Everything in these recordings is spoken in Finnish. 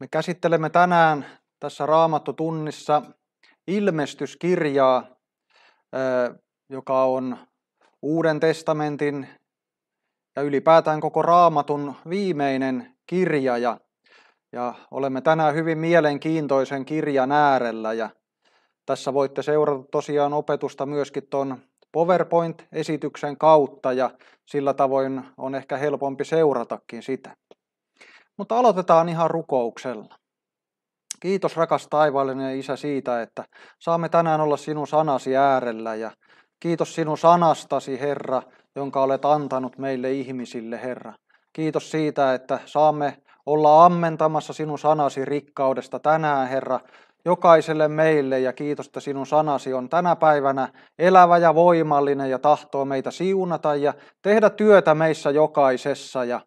Me käsittelemme tänään tässä Raamattotunnissa ilmestyskirjaa, joka on Uuden testamentin ja ylipäätään koko Raamatun viimeinen kirja. Ja, ja olemme tänään hyvin mielenkiintoisen kirjan äärellä ja tässä voitte seurata tosiaan opetusta myöskin tuon PowerPoint-esityksen kautta ja sillä tavoin on ehkä helpompi seuratakin sitä. Mutta aloitetaan ihan rukouksella. Kiitos rakas taivaallinen Isä siitä, että saamme tänään olla sinun sanasi äärellä ja kiitos sinun sanastasi Herra, jonka olet antanut meille ihmisille Herra. Kiitos siitä, että saamme olla ammentamassa sinun sanasi rikkaudesta tänään Herra, jokaiselle meille ja kiitos, että sinun sanasi on tänä päivänä elävä ja voimallinen ja tahtoo meitä siunata ja tehdä työtä meissä jokaisessa ja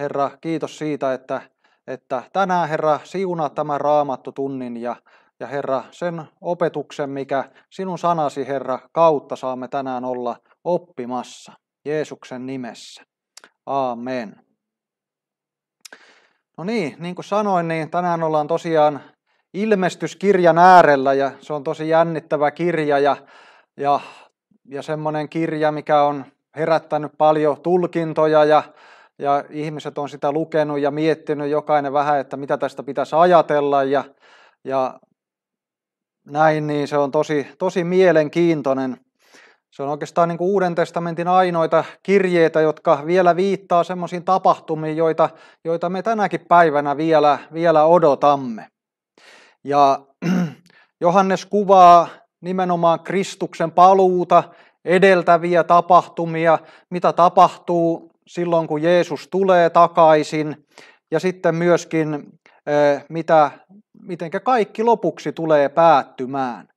Herra, kiitos siitä, että, että tänään Herra siunaa tämä raamattu tunnin ja, ja Herra sen opetuksen, mikä sinun sanasi Herra kautta saamme tänään olla oppimassa Jeesuksen nimessä. Aamen. No niin, niin kuin sanoin, niin tänään ollaan tosiaan ilmestyskirjan äärellä ja se on tosi jännittävä kirja ja, ja, ja semmoinen kirja, mikä on herättänyt paljon tulkintoja ja ja ihmiset on sitä lukenut ja miettinyt jokainen vähän, että mitä tästä pitäisi ajatella ja, ja näin, niin se on tosi, tosi mielenkiintoinen. Se on oikeastaan niin kuin Uuden testamentin ainoita kirjeitä, jotka vielä viittaa semmoisiin tapahtumiin, joita, joita me tänäkin päivänä vielä, vielä odotamme. Ja Johannes kuvaa nimenomaan Kristuksen paluuta, edeltäviä tapahtumia, mitä tapahtuu silloin, kun Jeesus tulee takaisin ja sitten myöskin, mitä, miten kaikki lopuksi tulee päättymään.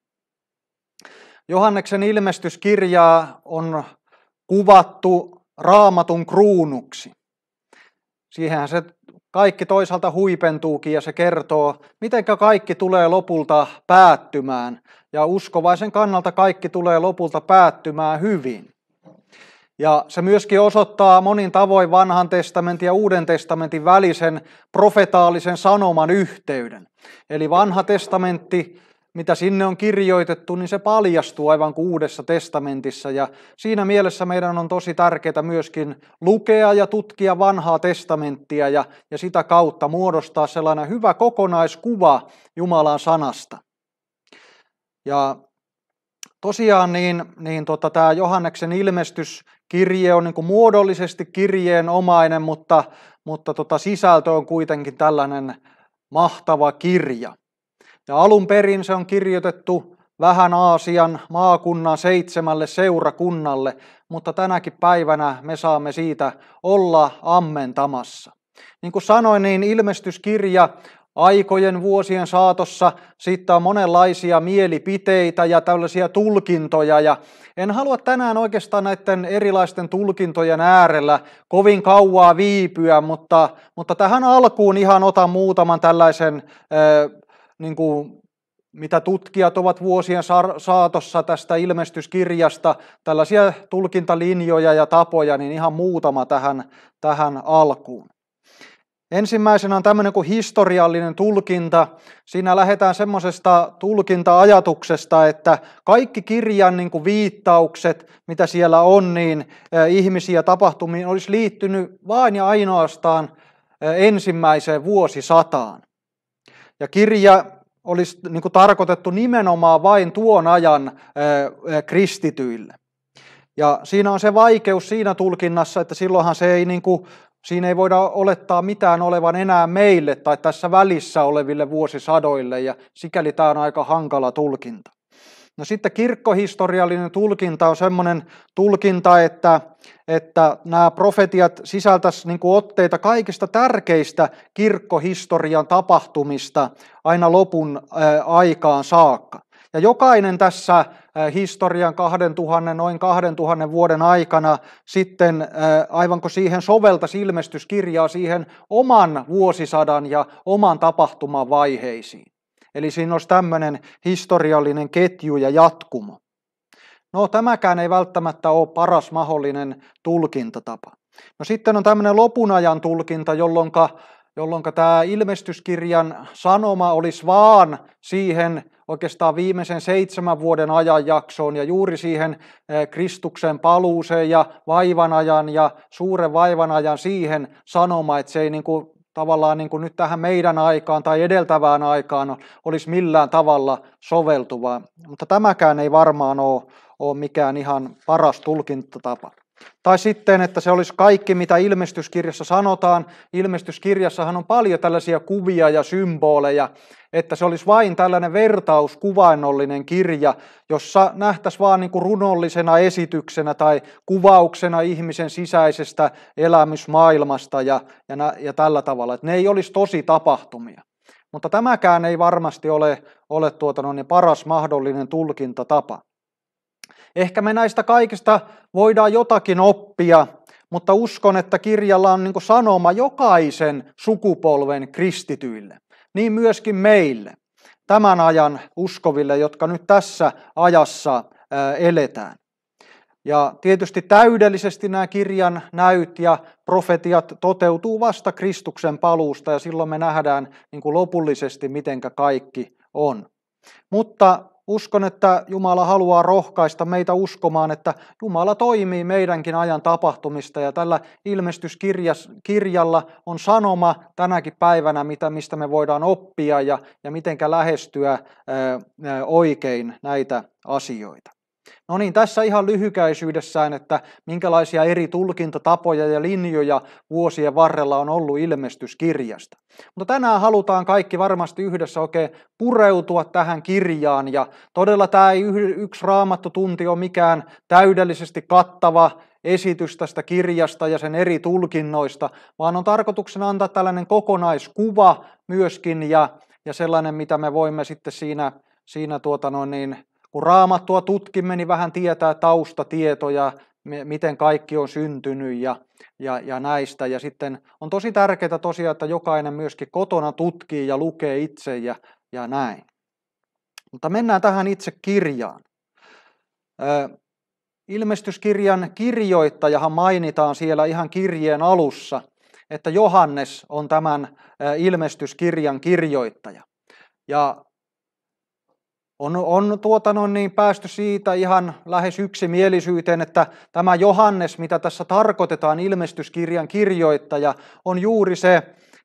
Johanneksen ilmestyskirjaa on kuvattu raamatun kruunuksi. Siihen se kaikki toisaalta huipentuukin ja se kertoo, miten kaikki tulee lopulta päättymään. Ja uskovaisen kannalta kaikki tulee lopulta päättymään hyvin. Ja se myöskin osoittaa monin tavoin vanhan testamentin ja uuden testamentin välisen profetaalisen sanoman yhteyden. Eli vanha testamentti, mitä sinne on kirjoitettu, niin se paljastuu aivan kuin uudessa testamentissa. Ja siinä mielessä meidän on tosi tärkeää myöskin lukea ja tutkia vanhaa testamenttia ja, ja sitä kautta muodostaa sellainen hyvä kokonaiskuva Jumalan sanasta. Ja tosiaan niin, niin tota, tämä Johanneksen ilmestyskirje on niin kuin muodollisesti kirjeenomainen, mutta, mutta tota, sisältö on kuitenkin tällainen mahtava kirja. Ja alun perin se on kirjoitettu vähän Aasian maakunnan seitsemälle seurakunnalle, mutta tänäkin päivänä me saamme siitä olla ammentamassa. Niin kuin sanoin, niin ilmestyskirja aikojen vuosien saatossa siitä on monenlaisia mielipiteitä ja tällaisia tulkintoja ja en halua tänään oikeastaan näiden erilaisten tulkintojen äärellä kovin kauaa viipyä, mutta, mutta tähän alkuun ihan otan muutaman tällaisen äh, niin kuin mitä tutkijat ovat vuosien saatossa tästä ilmestyskirjasta, tällaisia tulkintalinjoja ja tapoja, niin ihan muutama tähän, tähän alkuun. Ensimmäisenä on tämmöinen kuin historiallinen tulkinta. Siinä lähdetään semmoisesta tulkinta-ajatuksesta, että kaikki kirjan niin kuin viittaukset, mitä siellä on, niin ihmisiä tapahtumiin olisi liittynyt vain ja ainoastaan ensimmäiseen vuosisataan. Ja kirja olisi niin kuin tarkoitettu nimenomaan vain tuon ajan kristityille. Ja siinä on se vaikeus siinä tulkinnassa, että silloinhan se ei niin kuin Siinä ei voida olettaa mitään olevan enää meille tai tässä välissä oleville vuosisadoille ja sikäli tämä on aika hankala tulkinta. No sitten kirkkohistoriallinen tulkinta on semmoinen tulkinta, että, että nämä profetiat sisältäisivät niin otteita kaikista tärkeistä kirkkohistorian tapahtumista aina lopun aikaan saakka. Ja jokainen tässä Äh, historian 2000, noin 2000 vuoden aikana sitten, äh, aivanko siihen sovelta ilmestyskirjaa siihen oman vuosisadan ja oman tapahtuman vaiheisiin. Eli siinä olisi tämmöinen historiallinen ketju ja jatkumo. No tämäkään ei välttämättä ole paras mahdollinen tulkintatapa. No sitten on tämmöinen lopunajan tulkinta, jolloin jolloin tämä ilmestyskirjan sanoma olisi vaan siihen oikeastaan viimeisen seitsemän vuoden ajanjaksoon ja juuri siihen eh, Kristuksen paluuseen ja vaivanajan ja suuren vaivanajan siihen sanoma, että se ei niin kuin tavallaan niin kuin nyt tähän meidän aikaan tai edeltävään aikaan olisi millään tavalla soveltuvaa. Mutta tämäkään ei varmaan ole, ole mikään ihan paras tulkintatapa. Tai sitten, että se olisi kaikki, mitä ilmestyskirjassa sanotaan. Ilmestyskirjassahan on paljon tällaisia kuvia ja symboleja, että se olisi vain tällainen vertauskuvainnollinen kirja, jossa nähtäisiin vain niin kuin runollisena esityksenä tai kuvauksena ihmisen sisäisestä elämysmaailmasta ja, ja, nä, ja tällä tavalla. Että ne ei olisi tosi tapahtumia. Mutta tämäkään ei varmasti ole, ole tuota, no, niin paras mahdollinen tulkintatapa. Ehkä me näistä kaikista voidaan jotakin oppia, mutta uskon, että kirjalla on niin sanoma jokaisen sukupolven kristityille, niin myöskin meille, tämän ajan uskoville, jotka nyt tässä ajassa eletään. Ja tietysti täydellisesti nämä kirjan näyt ja profetiat toteutuu vasta Kristuksen paluusta ja silloin me nähdään niin kuin lopullisesti, mitenkä kaikki on. Mutta uskon, että Jumala haluaa rohkaista meitä uskomaan, että Jumala toimii meidänkin ajan tapahtumista ja tällä ilmestyskirjalla on sanoma tänäkin päivänä, mitä, mistä me voidaan oppia ja, ja mitenkä lähestyä oikein näitä asioita. No niin, tässä ihan lyhykäisyydessään, että minkälaisia eri tulkintatapoja ja linjoja vuosien varrella on ollut ilmestyskirjasta. Mutta tänään halutaan kaikki varmasti yhdessä oikein pureutua tähän kirjaan ja todella tämä ei yksi raamattu tunti ole mikään täydellisesti kattava esitys tästä kirjasta ja sen eri tulkinnoista, vaan on tarkoituksena antaa tällainen kokonaiskuva myöskin ja, ja sellainen, mitä me voimme sitten siinä, siinä tuota noin niin, kun raamattua tutkimme, niin vähän tietää taustatietoja, miten kaikki on syntynyt ja, ja, ja näistä. Ja sitten on tosi tärkeää tosiaan, että jokainen myöskin kotona tutkii ja lukee itse ja, ja näin. Mutta mennään tähän itse kirjaan. Ö, ilmestyskirjan kirjoittajahan mainitaan siellä ihan kirjeen alussa, että Johannes on tämän ilmestyskirjan kirjoittaja. Ja on, on tuota, no niin, päästy siitä ihan lähes yksimielisyyteen, että tämä Johannes, mitä tässä tarkoitetaan, ilmestyskirjan kirjoittaja, on juuri se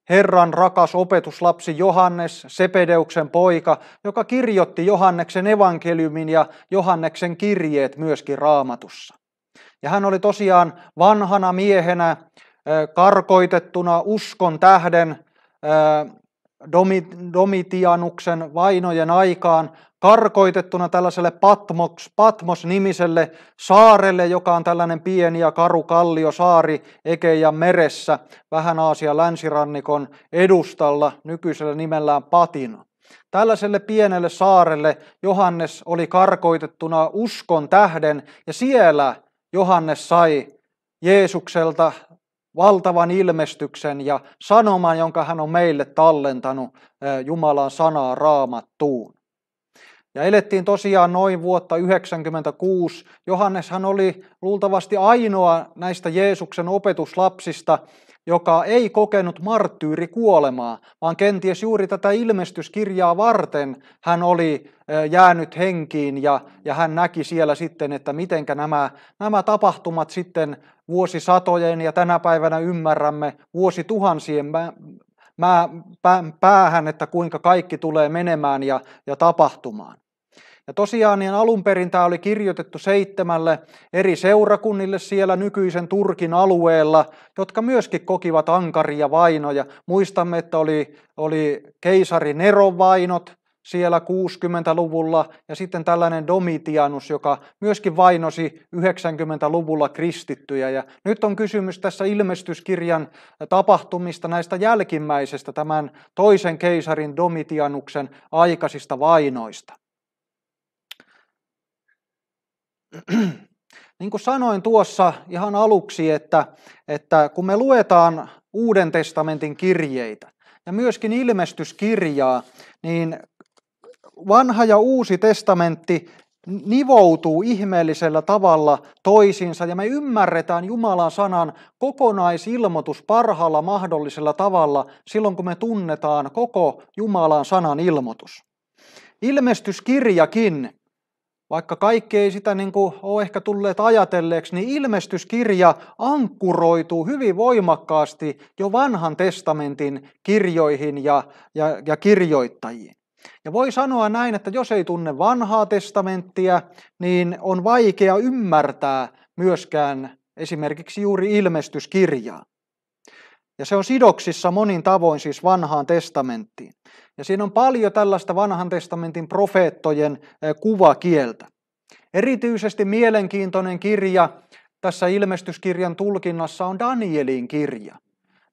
Herran rakas opetuslapsi Johannes, Sepedeuksen poika, joka kirjoitti Johanneksen evankeliumin ja Johanneksen kirjeet myöskin raamatussa. Ja hän oli tosiaan vanhana miehenä karkoitettuna uskon tähden Domitianuksen vainojen aikaan karkoitettuna tällaiselle Patmos, Patmos-nimiselle saarelle, joka on tällainen pieni ja karu saari Egeian meressä, vähän Aasian länsirannikon edustalla, nykyisellä nimellään Patina. Tällaiselle pienelle saarelle Johannes oli karkoitettuna uskon tähden ja siellä Johannes sai Jeesukselta valtavan ilmestyksen ja sanoman, jonka hän on meille tallentanut Jumalan sanaa raamattuun. Ja elettiin tosiaan noin vuotta 96. hän oli luultavasti ainoa näistä Jeesuksen opetuslapsista, joka ei kokenut marttyyri kuolemaa, vaan kenties juuri tätä ilmestyskirjaa varten hän oli jäänyt henkiin ja, ja hän näki siellä sitten, että mitenkä nämä, nämä tapahtumat sitten vuosisatojen ja tänä päivänä ymmärrämme vuosituhansien mä, mä, pä, päähän, että kuinka kaikki tulee menemään ja, ja tapahtumaan. Ja tosiaan niin alun perin tämä oli kirjoitettu seitsemälle eri seurakunnille siellä nykyisen Turkin alueella, jotka myöskin kokivat ankaria vainoja. Muistamme, että oli, oli keisari Neron vainot, siellä 60-luvulla ja sitten tällainen Domitianus, joka myöskin vainosi 90-luvulla kristittyjä. Ja nyt on kysymys tässä ilmestyskirjan tapahtumista näistä jälkimmäisestä tämän toisen keisarin Domitianuksen aikaisista vainoista. niin kuin sanoin tuossa ihan aluksi, että, että kun me luetaan Uuden testamentin kirjeitä, ja myöskin ilmestyskirjaa, niin vanha ja uusi testamentti nivoutuu ihmeellisellä tavalla toisiinsa ja me ymmärretään Jumalan sanan kokonaisilmoitus parhaalla mahdollisella tavalla silloin, kun me tunnetaan koko Jumalan sanan ilmoitus. Ilmestyskirjakin, vaikka kaikki ei sitä niin kuin ole ehkä tulleet ajatelleeksi, niin ilmestyskirja ankkuroituu hyvin voimakkaasti jo vanhan testamentin kirjoihin ja, ja, ja kirjoittajiin. Ja voi sanoa näin, että jos ei tunne vanhaa testamenttia, niin on vaikea ymmärtää myöskään esimerkiksi juuri ilmestyskirjaa. Ja se on sidoksissa monin tavoin siis vanhaan testamenttiin. Ja siinä on paljon tällaista vanhan testamentin profeettojen kuvakieltä. Erityisesti mielenkiintoinen kirja tässä ilmestyskirjan tulkinnassa on Danielin kirja.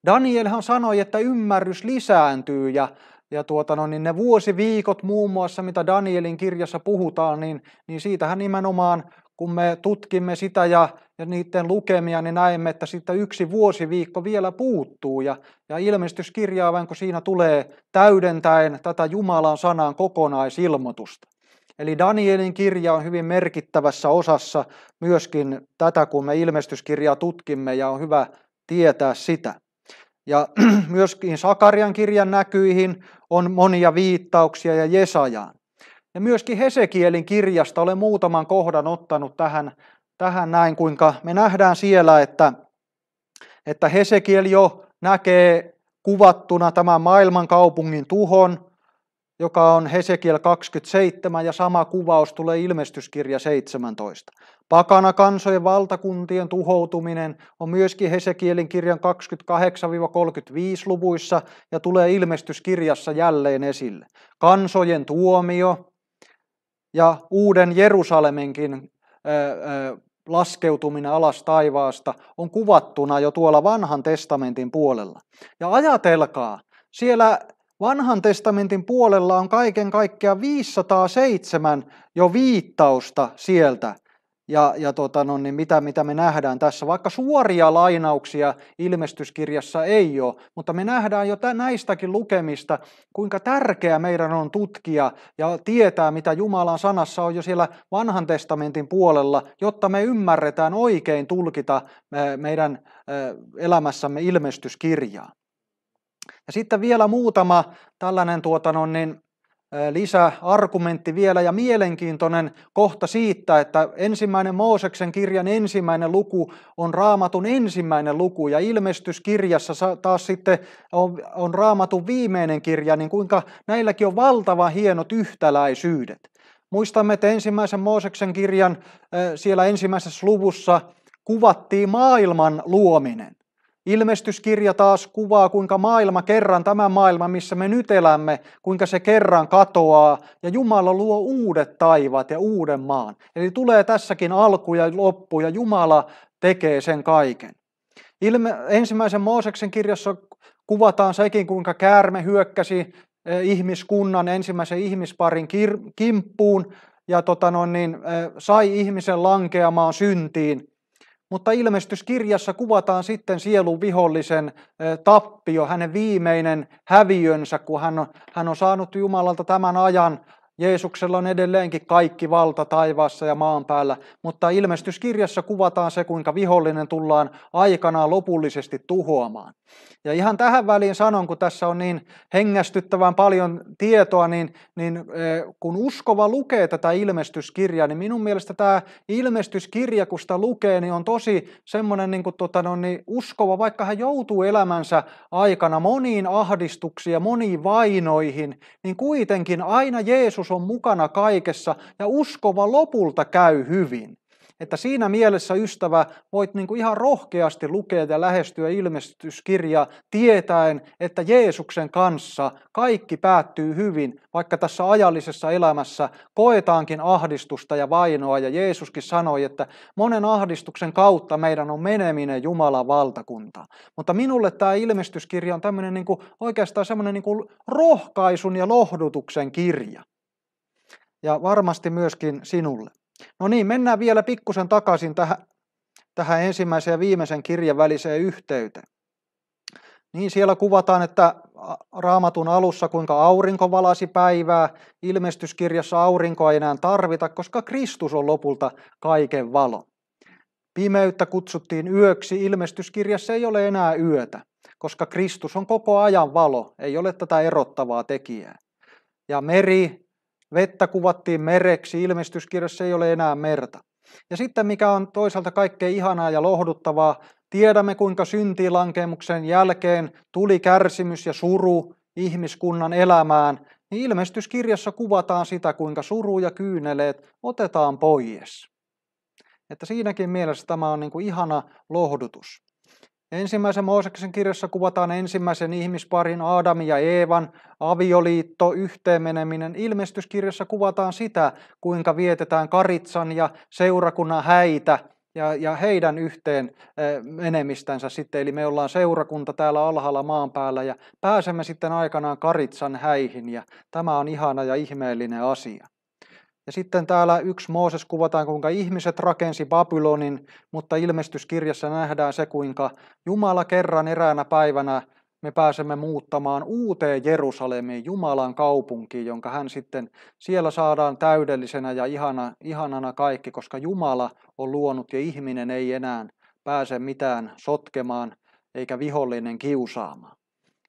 Danielhan sanoi, että ymmärrys lisääntyy ja ja tuota, no, niin ne vuosiviikot muun muassa, mitä Danielin kirjassa puhutaan, niin, niin siitähän nimenomaan, kun me tutkimme sitä ja, ja niiden lukemia, niin näemme, että siitä yksi vuosiviikko vielä puuttuu. Ja, ja ilmestyskirjaa, vain kun siinä tulee täydentäen tätä Jumalan sanan kokonaisilmoitusta. Eli Danielin kirja on hyvin merkittävässä osassa myöskin tätä, kun me ilmestyskirjaa tutkimme ja on hyvä tietää sitä ja myöskin Sakarian kirjan näkyihin on monia viittauksia ja Jesajaan. Ja myöskin Hesekielin kirjasta olen muutaman kohdan ottanut tähän, tähän näin, kuinka me nähdään siellä, että, että Hesekiel jo näkee kuvattuna tämän maailmankaupungin tuhon, joka on Hesekiel 27 ja sama kuvaus tulee ilmestyskirja 17. Pakana kansojen valtakuntien tuhoutuminen on myöskin Hesekielin kirjan 28-35 luvuissa ja tulee ilmestyskirjassa jälleen esille. Kansojen tuomio ja uuden Jerusalemenkin laskeutuminen alas taivaasta on kuvattuna jo tuolla vanhan testamentin puolella. Ja ajatelkaa, siellä Vanhan testamentin puolella on kaiken kaikkiaan 507 jo viittausta sieltä ja, ja tota, no, niin mitä, mitä me nähdään tässä. Vaikka suoria lainauksia ilmestyskirjassa ei ole, mutta me nähdään jo näistäkin lukemista, kuinka tärkeää meidän on tutkia ja tietää, mitä Jumalan sanassa on jo siellä vanhan testamentin puolella, jotta me ymmärretään oikein tulkita meidän elämässämme ilmestyskirjaa. Ja sitten vielä muutama tällainen tuota, no, niin, lisäargumentti vielä ja mielenkiintoinen kohta siitä, että ensimmäinen Mooseksen kirjan ensimmäinen luku on raamatun ensimmäinen luku ja ilmestyskirjassa taas sitten on, on raamatun viimeinen kirja, niin kuinka näilläkin on valtava hienot yhtäläisyydet. Muistamme, että ensimmäisen Mooseksen kirjan siellä ensimmäisessä luvussa kuvattiin maailman luominen. Ilmestyskirja taas kuvaa, kuinka maailma kerran, tämä maailma, missä me nyt elämme, kuinka se kerran katoaa ja Jumala luo uudet taivat ja uuden maan. Eli tulee tässäkin alku ja loppu ja Jumala tekee sen kaiken. Ilme, ensimmäisen Mooseksen kirjassa kuvataan sekin, kuinka käärme hyökkäsi e, ihmiskunnan ensimmäisen ihmisparin kir- kimppuun ja tota noin, niin, e, sai ihmisen lankeamaan syntiin – mutta ilmestyskirjassa kuvataan sitten sielun vihollisen eh, tappio, hänen viimeinen häviönsä, kun hän on, hän on saanut Jumalalta tämän ajan Jeesuksella on edelleenkin kaikki valta taivaassa ja maan päällä, mutta ilmestyskirjassa kuvataan se, kuinka vihollinen tullaan aikanaan lopullisesti tuhoamaan. Ja ihan tähän väliin sanon, kun tässä on niin hengästyttävän paljon tietoa, niin, niin e, kun uskova lukee tätä ilmestyskirjaa, niin minun mielestä tämä ilmestyskirja, kun sitä lukee, niin on tosi semmoinen niin kuin, tota, no, niin uskova, vaikka hän joutuu elämänsä aikana moniin ahdistuksiin ja moniin vainoihin, niin kuitenkin aina Jeesus Jeesus on mukana kaikessa ja uskova lopulta käy hyvin. Että siinä mielessä, ystävä, voit niin kuin ihan rohkeasti lukea ja lähestyä ilmestyskirjaa tietäen, että Jeesuksen kanssa kaikki päättyy hyvin, vaikka tässä ajallisessa elämässä koetaankin ahdistusta ja vainoa. Ja Jeesuskin sanoi, että monen ahdistuksen kautta meidän on meneminen Jumalan valtakuntaan. Mutta minulle tämä ilmestyskirja on tämmöinen niin kuin, oikeastaan semmoinen niin rohkaisun ja lohdutuksen kirja ja varmasti myöskin sinulle. No niin, mennään vielä pikkusen takaisin tähän, tähän ensimmäisen ja viimeisen kirjan väliseen yhteyteen. Niin siellä kuvataan, että raamatun alussa kuinka aurinko valasi päivää, ilmestyskirjassa aurinkoa ei enää tarvita, koska Kristus on lopulta kaiken valo. Pimeyttä kutsuttiin yöksi, ilmestyskirjassa ei ole enää yötä, koska Kristus on koko ajan valo, ei ole tätä erottavaa tekijää. Ja meri Vettä kuvattiin mereksi, ilmestyskirjassa ei ole enää merta. Ja sitten mikä on toisaalta kaikkein ihanaa ja lohduttavaa, tiedämme kuinka lankemuksen jälkeen tuli kärsimys ja suru ihmiskunnan elämään, niin ilmestyskirjassa kuvataan sitä, kuinka suru ja kyyneleet otetaan pois. Että siinäkin mielessä tämä on niin kuin ihana lohdutus. Ensimmäisen Mooseksen kirjassa kuvataan ensimmäisen ihmisparin Aadamin ja Eevan avioliitto, yhteenmeneminen. Ilmestyskirjassa kuvataan sitä, kuinka vietetään Karitsan ja seurakunnan häitä ja, ja heidän yhteen eh, menemistänsä sitten. Eli me ollaan seurakunta täällä alhaalla maan päällä ja pääsemme sitten aikanaan Karitsan häihin ja tämä on ihana ja ihmeellinen asia. Ja sitten täällä yksi Mooses kuvataan, kuinka ihmiset rakensi Babylonin, mutta ilmestyskirjassa nähdään se, kuinka Jumala kerran eräänä päivänä me pääsemme muuttamaan uuteen Jerusalemiin, Jumalan kaupunkiin, jonka hän sitten siellä saadaan täydellisenä ja ihana, ihanana kaikki, koska Jumala on luonut ja ihminen ei enää pääse mitään sotkemaan eikä vihollinen kiusaamaan.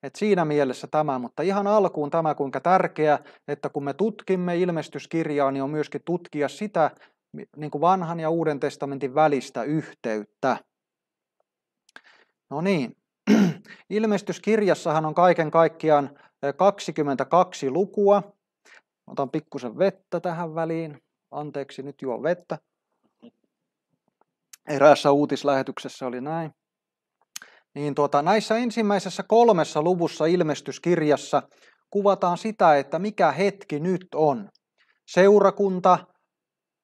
Et siinä mielessä tämä, mutta ihan alkuun tämä, kuinka tärkeä, että kun me tutkimme ilmestyskirjaa, niin on myöskin tutkia sitä niin kuin vanhan ja uuden testamentin välistä yhteyttä. No niin, ilmestyskirjassahan on kaiken kaikkiaan 22 eh, lukua. Otan pikkusen vettä tähän väliin. Anteeksi, nyt juo vettä. Eräässä uutislähetyksessä oli näin niin tuota, näissä ensimmäisessä kolmessa luvussa ilmestyskirjassa kuvataan sitä, että mikä hetki nyt on. Seurakunta,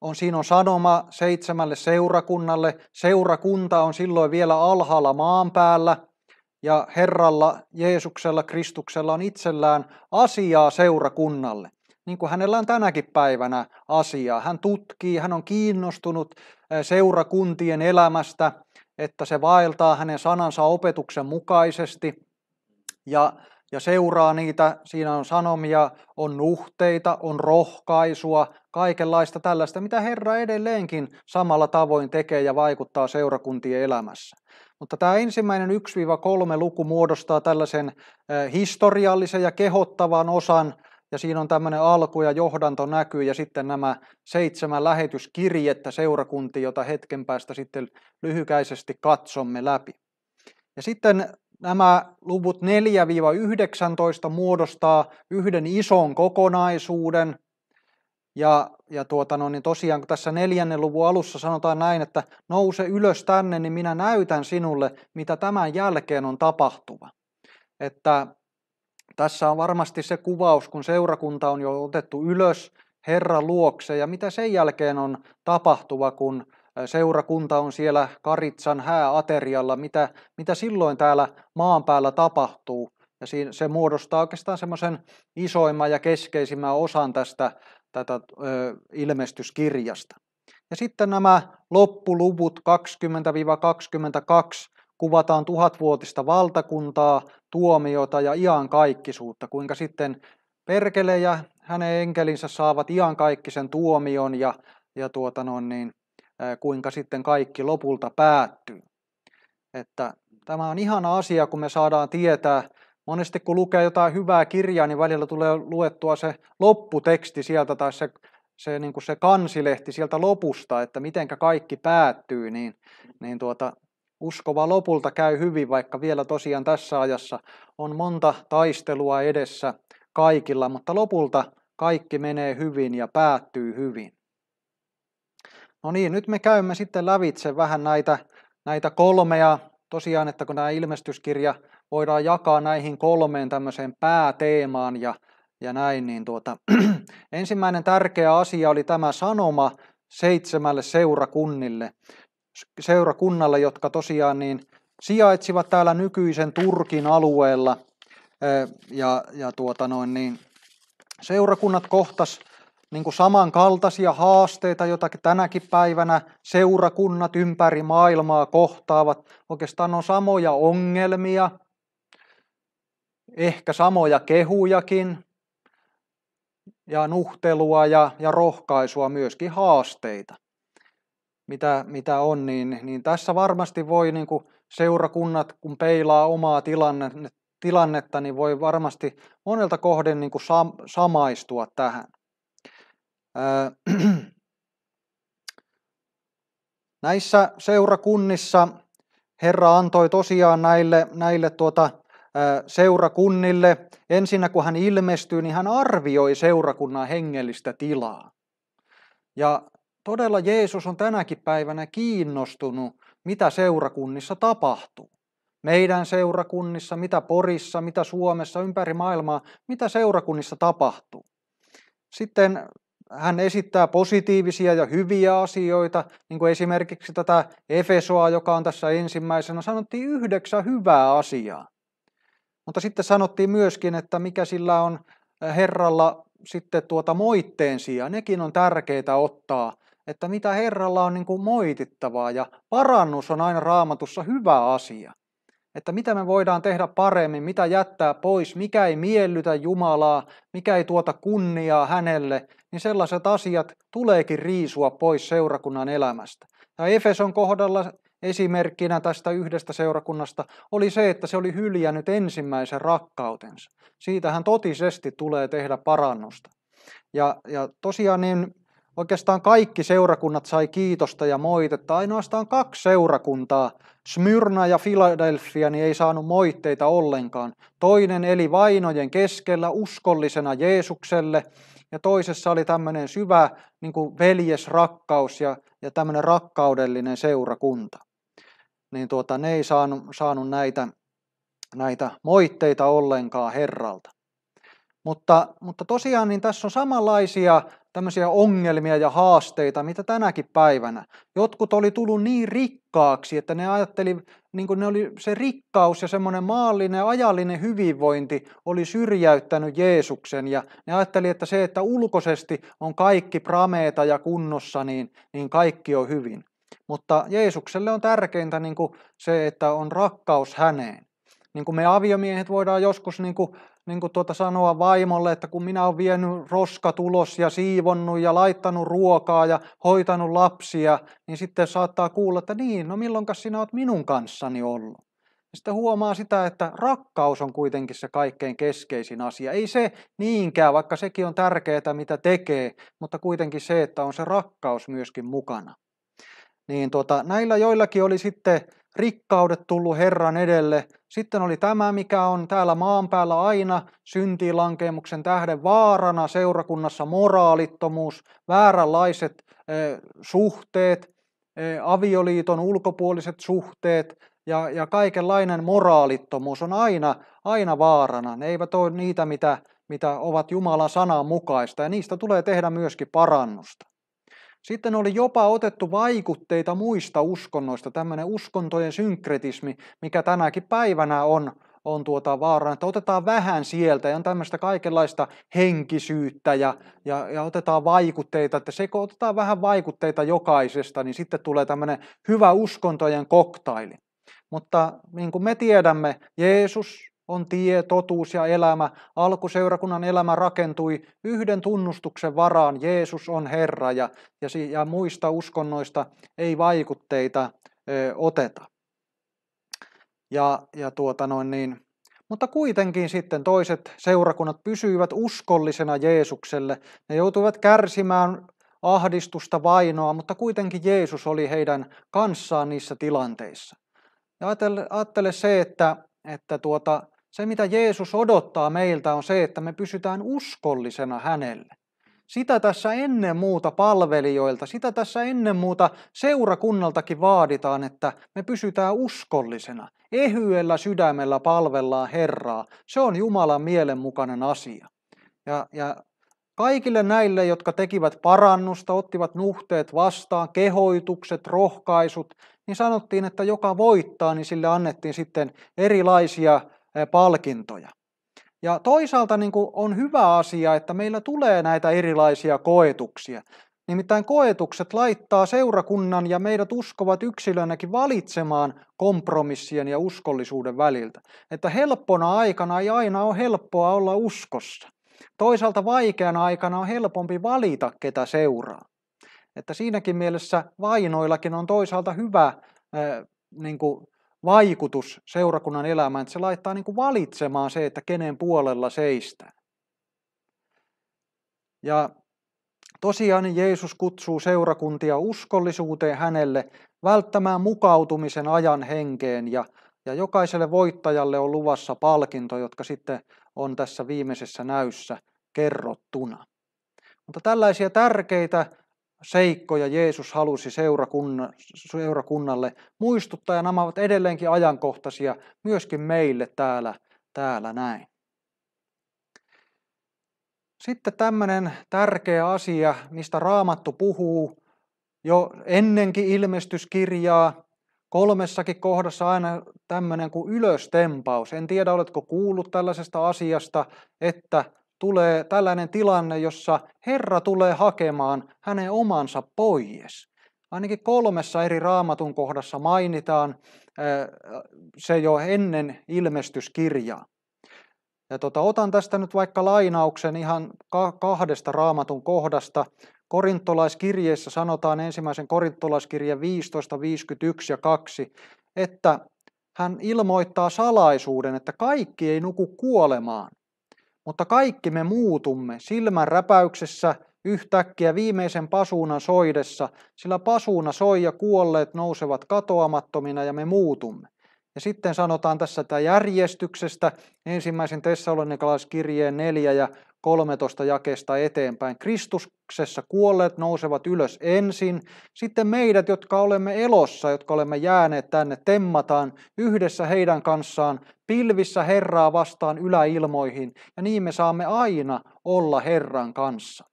on, siinä on sanoma seitsemälle seurakunnalle. Seurakunta on silloin vielä alhaalla maan päällä ja Herralla Jeesuksella, Kristuksella on itsellään asiaa seurakunnalle. Niin kuin hänellä on tänäkin päivänä asiaa. Hän tutkii, hän on kiinnostunut seurakuntien elämästä – että se vaeltaa hänen sanansa opetuksen mukaisesti ja, ja seuraa niitä. Siinä on sanomia, on nuhteita, on rohkaisua, kaikenlaista tällaista, mitä Herra edelleenkin samalla tavoin tekee ja vaikuttaa seurakuntien elämässä. Mutta tämä ensimmäinen 1-3 luku muodostaa tällaisen eh, historiallisen ja kehottavan osan ja siinä on tämmöinen alku ja johdanto näkyy ja sitten nämä seitsemän lähetyskirjettä seurakunti, jota hetken päästä sitten lyhykäisesti katsomme läpi. Ja sitten nämä luvut 4-19 muodostaa yhden ison kokonaisuuden. Ja, ja tuota, no, niin tosiaan kun tässä neljännen luvun alussa sanotaan näin, että nouse ylös tänne, niin minä näytän sinulle, mitä tämän jälkeen on tapahtuva. Että tässä on varmasti se kuvaus, kun seurakunta on jo otettu ylös Herra luokse ja mitä sen jälkeen on tapahtuva, kun seurakunta on siellä Karitsan hääaterialla, mitä, mitä silloin täällä maan päällä tapahtuu. Ja siinä, se muodostaa oikeastaan semmoisen isoimman ja keskeisimmän osan tästä tätä ö, ilmestyskirjasta. Ja sitten nämä loppuluvut 20-22 kuvataan tuhatvuotista valtakuntaa, tuomiota ja iankaikkisuutta, kuinka sitten Perkele ja hänen enkelinsä saavat iankaikkisen tuomion ja, ja tuota noin, niin, kuinka sitten kaikki lopulta päättyy. Että tämä on ihana asia, kun me saadaan tietää, monesti kun lukee jotain hyvää kirjaa, niin välillä tulee luettua se lopputeksti sieltä tai se, se, niin kuin se kansilehti sieltä lopusta, että mitenkä kaikki päättyy, niin, niin tuota, Uskova lopulta käy hyvin, vaikka vielä tosiaan tässä ajassa on monta taistelua edessä kaikilla, mutta lopulta kaikki menee hyvin ja päättyy hyvin. No niin, nyt me käymme sitten lävitse vähän näitä, näitä kolmea, tosiaan, että kun tämä ilmestyskirja voidaan jakaa näihin kolmeen tämmöiseen pääteemaan ja, ja näin, niin tuota, ensimmäinen tärkeä asia oli tämä sanoma seitsemälle seurakunnille seurakunnalle, jotka tosiaan niin sijaitsivat täällä nykyisen Turkin alueella. Ja, ja tuota noin, niin seurakunnat kohtas niin kuin samankaltaisia haasteita, joita tänäkin päivänä seurakunnat ympäri maailmaa kohtaavat. Oikeastaan on samoja ongelmia, ehkä samoja kehujakin ja nuhtelua ja, ja rohkaisua, myöskin haasteita mitä, mitä on, niin, niin tässä varmasti voi niin kuin seurakunnat, kun peilaa omaa tilannetta, niin voi varmasti monelta kohden niin kuin sam, samaistua tähän. Öö, näissä seurakunnissa Herra antoi tosiaan näille, näille tuota, öö, seurakunnille. Ensinnä kun hän ilmestyy, niin hän arvioi seurakunnan hengellistä tilaa. Ja todella Jeesus on tänäkin päivänä kiinnostunut, mitä seurakunnissa tapahtuu. Meidän seurakunnissa, mitä Porissa, mitä Suomessa, ympäri maailmaa, mitä seurakunnissa tapahtuu. Sitten hän esittää positiivisia ja hyviä asioita, niin kuin esimerkiksi tätä Efesoa, joka on tässä ensimmäisenä, sanottiin yhdeksän hyvää asiaa. Mutta sitten sanottiin myöskin, että mikä sillä on eh, Herralla sitten tuota moitteen sijaan. Nekin on tärkeää ottaa että mitä Herralla on niin kuin moitittavaa ja parannus on aina raamatussa hyvä asia. Että mitä me voidaan tehdä paremmin, mitä jättää pois, mikä ei miellytä Jumalaa, mikä ei tuota kunniaa hänelle, niin sellaiset asiat tuleekin riisua pois seurakunnan elämästä. Ja Efeson kohdalla esimerkkinä tästä yhdestä seurakunnasta oli se, että se oli hyljännyt ensimmäisen rakkautensa. Siitähän totisesti tulee tehdä parannusta. Ja, ja tosiaan niin Oikeastaan kaikki seurakunnat sai kiitosta ja moitetta. Ainoastaan kaksi seurakuntaa, Smyrna ja Philadelphia, niin ei saanut moitteita ollenkaan. Toinen eli vainojen keskellä uskollisena Jeesukselle ja toisessa oli tämmöinen syvä niin kuin veljesrakkaus ja, ja tämmöinen rakkaudellinen seurakunta. Niin tuota, ne ei saanut, saanut näitä, näitä moitteita ollenkaan Herralta. Mutta, mutta tosiaan niin tässä on samanlaisia tämmöisiä ongelmia ja haasteita, mitä tänäkin päivänä. Jotkut oli tullut niin rikkaaksi, että ne ajatteli, niin kuin ne oli, se rikkaus ja semmoinen maallinen ajallinen hyvinvointi oli syrjäyttänyt Jeesuksen ja ne ajatteli, että se, että ulkoisesti on kaikki prameeta ja kunnossa, niin, niin kaikki on hyvin. Mutta Jeesukselle on tärkeintä niin kuin se, että on rakkaus häneen. Niin kuin me aviomiehet voidaan joskus niin kuin niin kuin tuota sanoa vaimolle, että kun minä olen vienyt roskat ulos ja siivonnut ja laittanut ruokaa ja hoitanut lapsia, niin sitten saattaa kuulla, että niin, no milloinkas sinä olet minun kanssani ollut. Ja sitten huomaa sitä, että rakkaus on kuitenkin se kaikkein keskeisin asia. Ei se niinkään, vaikka sekin on tärkeää, mitä tekee, mutta kuitenkin se, että on se rakkaus myöskin mukana. Niin tuota, näillä joillakin oli sitten rikkaudet tullut Herran edelle. Sitten oli tämä, mikä on täällä maan päällä aina syntiin lankemuksen tähden vaarana seurakunnassa moraalittomuus, vääränlaiset eh, suhteet, avioliiton ulkopuoliset suhteet ja, ja kaikenlainen moraalittomuus on aina, aina vaarana. Ne eivät ole niitä, mitä, mitä ovat Jumalan sanan mukaista ja niistä tulee tehdä myöskin parannusta. Sitten oli jopa otettu vaikutteita muista uskonnoista, tämmöinen uskontojen synkretismi, mikä tänäkin päivänä on, on tuota vaarana, että otetaan vähän sieltä ja on tämmöistä kaikenlaista henkisyyttä ja, ja, ja otetaan vaikutteita, että se kun otetaan vähän vaikutteita jokaisesta, niin sitten tulee tämmöinen hyvä uskontojen koktaili. Mutta niin kuin me tiedämme, Jeesus on tie, totuus ja elämä. Alkuseurakunnan elämä rakentui yhden tunnustuksen varaan, Jeesus on Herra ja, ja, ja muista uskonnoista ei vaikutteita ö, oteta. Ja, ja tuota noin niin, mutta kuitenkin sitten toiset seurakunnat pysyivät uskollisena Jeesukselle. Ne joutuivat kärsimään ahdistusta, vainoa, mutta kuitenkin Jeesus oli heidän kanssaan niissä tilanteissa. Ja ajattele, ajattele se, että, että tuota, se, mitä Jeesus odottaa meiltä, on se, että me pysytään uskollisena hänelle. Sitä tässä ennen muuta palvelijoilta, sitä tässä ennen muuta seurakunnaltakin vaaditaan, että me pysytään uskollisena. Ehyellä sydämellä palvellaan Herraa. Se on Jumalan mielenmukainen asia. Ja, ja kaikille näille, jotka tekivät parannusta, ottivat nuhteet vastaan, kehoitukset, rohkaisut, niin sanottiin, että joka voittaa, niin sille annettiin sitten erilaisia palkintoja. Ja toisaalta niin kuin on hyvä asia, että meillä tulee näitä erilaisia koetuksia. Nimittäin koetukset laittaa seurakunnan ja meidät uskovat yksilönäkin valitsemaan kompromissien ja uskollisuuden väliltä. Että helppona aikana ei aina ole helppoa olla uskossa. Toisaalta vaikeana aikana on helpompi valita, ketä seuraa. Että siinäkin mielessä vainoillakin on toisaalta hyvä äh, niin kuin vaikutus seurakunnan elämään, että se laittaa niin kuin valitsemaan se, että kenen puolella seistä. Ja tosiaan niin Jeesus kutsuu seurakuntia uskollisuuteen hänelle välttämään mukautumisen ajan henkeen ja, ja jokaiselle voittajalle on luvassa palkinto, jotka sitten on tässä viimeisessä näyssä kerrottuna. Mutta tällaisia tärkeitä seikkoja Jeesus halusi seurakunna, seurakunnalle muistuttaa ja nämä ovat edelleenkin ajankohtaisia myöskin meille täällä, täällä näin. Sitten tämmöinen tärkeä asia, mistä Raamattu puhuu jo ennenkin ilmestyskirjaa, kolmessakin kohdassa aina tämmöinen kuin ylöstempaus. En tiedä, oletko kuullut tällaisesta asiasta, että tulee tällainen tilanne, jossa Herra tulee hakemaan hänen omansa pois. Ainakin kolmessa eri raamatun kohdassa mainitaan se jo ennen ilmestyskirjaa. Ja tota, otan tästä nyt vaikka lainauksen ihan kahdesta raamatun kohdasta. Korintolaiskirjeessä sanotaan ensimmäisen korintolaiskirjeen 15, 51 ja 2, että hän ilmoittaa salaisuuden, että kaikki ei nuku kuolemaan, mutta kaikki me muutumme silmän räpäyksessä yhtäkkiä viimeisen pasuunan soidessa, sillä pasuuna soi ja kuolleet nousevat katoamattomina ja me muutumme. Ja sitten sanotaan tässä tämä järjestyksestä ensimmäisen tessalonikalaiskirjeen 4 ja 13 jakesta eteenpäin. Kristuksessa kuolleet nousevat ylös ensin, sitten meidät, jotka olemme elossa, jotka olemme jääneet tänne, temmataan yhdessä heidän kanssaan pilvissä Herraa vastaan yläilmoihin, ja niin me saamme aina olla Herran kanssa.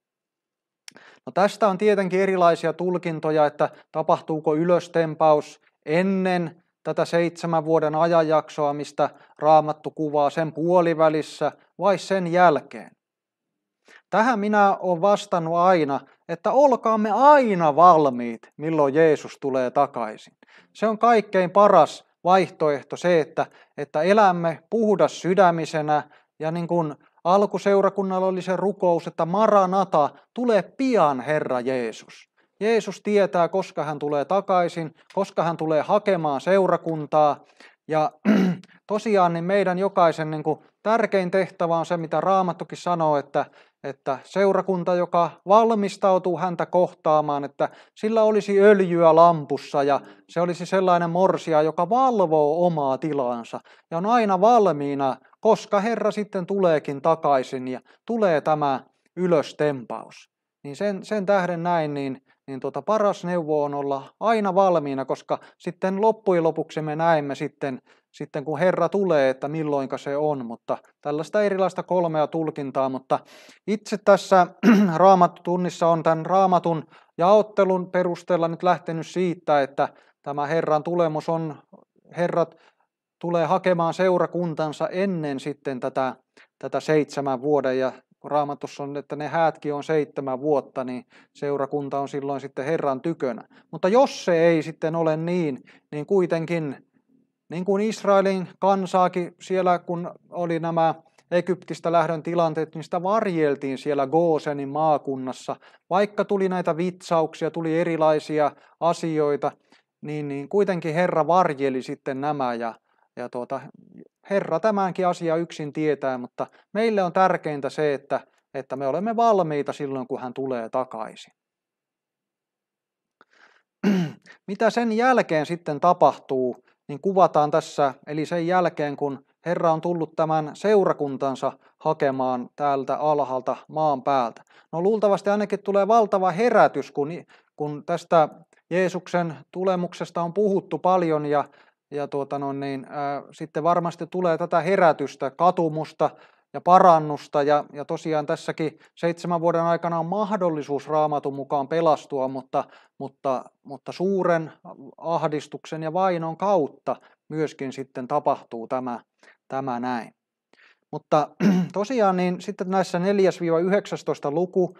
No tästä on tietenkin erilaisia tulkintoja, että tapahtuuko ylöstempaus ennen tätä seitsemän vuoden ajanjaksoa, mistä raamattu kuvaa sen puolivälissä vai sen jälkeen. Tähän minä olen vastannut aina, että olkaamme aina valmiit, milloin Jeesus tulee takaisin. Se on kaikkein paras vaihtoehto se, että, että elämme puhdas sydämisenä ja niin kuin alkuseurakunnalla oli se rukous, että Maranata, tulee pian Herra Jeesus. Jeesus tietää, koska hän tulee takaisin, koska hän tulee hakemaan seurakuntaa. Ja tosiaan niin meidän jokaisen niin kuin, tärkein tehtävä on se, mitä Raamattukin sanoo, että että seurakunta, joka valmistautuu häntä kohtaamaan, että sillä olisi öljyä lampussa ja se olisi sellainen morsia, joka valvoo omaa tilansa ja on aina valmiina, koska Herra sitten tuleekin takaisin ja tulee tämä ylöstempaus. Niin sen, sen tähden näin, niin niin tuota paras neuvo on olla aina valmiina, koska sitten loppujen lopuksi me näemme sitten, sitten kun Herra tulee, että milloinka se on, mutta tällaista erilaista kolmea tulkintaa, mutta itse tässä raamatunnissa on tämän raamatun jaottelun perusteella nyt lähtenyt siitä, että tämä Herran tulemus on, Herrat tulee hakemaan seurakuntansa ennen sitten tätä, tätä seitsemän vuoden ja kun raamatussa on, että ne häätkin on seitsemän vuotta, niin seurakunta on silloin sitten Herran tykönä. Mutta jos se ei sitten ole niin, niin kuitenkin, niin kuin Israelin kansaakin siellä, kun oli nämä Egyptistä lähdön tilanteet, niin sitä varjeltiin siellä Goosenin maakunnassa. Vaikka tuli näitä vitsauksia, tuli erilaisia asioita, niin, niin kuitenkin Herra varjeli sitten nämä ja ja tuota, Herra tämänkin asia yksin tietää, mutta meille on tärkeintä se, että, että me olemme valmiita silloin, kun hän tulee takaisin. Mitä sen jälkeen sitten tapahtuu, niin kuvataan tässä, eli sen jälkeen kun Herra on tullut tämän seurakuntansa hakemaan täältä alhaalta maan päältä. No luultavasti ainakin tulee valtava herätys, kun, kun tästä Jeesuksen tulemuksesta on puhuttu paljon ja ja tuota no niin, ää, sitten varmasti tulee tätä herätystä, katumusta ja parannusta ja, ja tosiaan tässäkin seitsemän vuoden aikana on mahdollisuus raamatun mukaan pelastua, mutta, mutta, mutta suuren ahdistuksen ja vainon kautta myöskin sitten tapahtuu tämä, tämä näin. Mutta tosiaan niin sitten näissä 4-19 luku,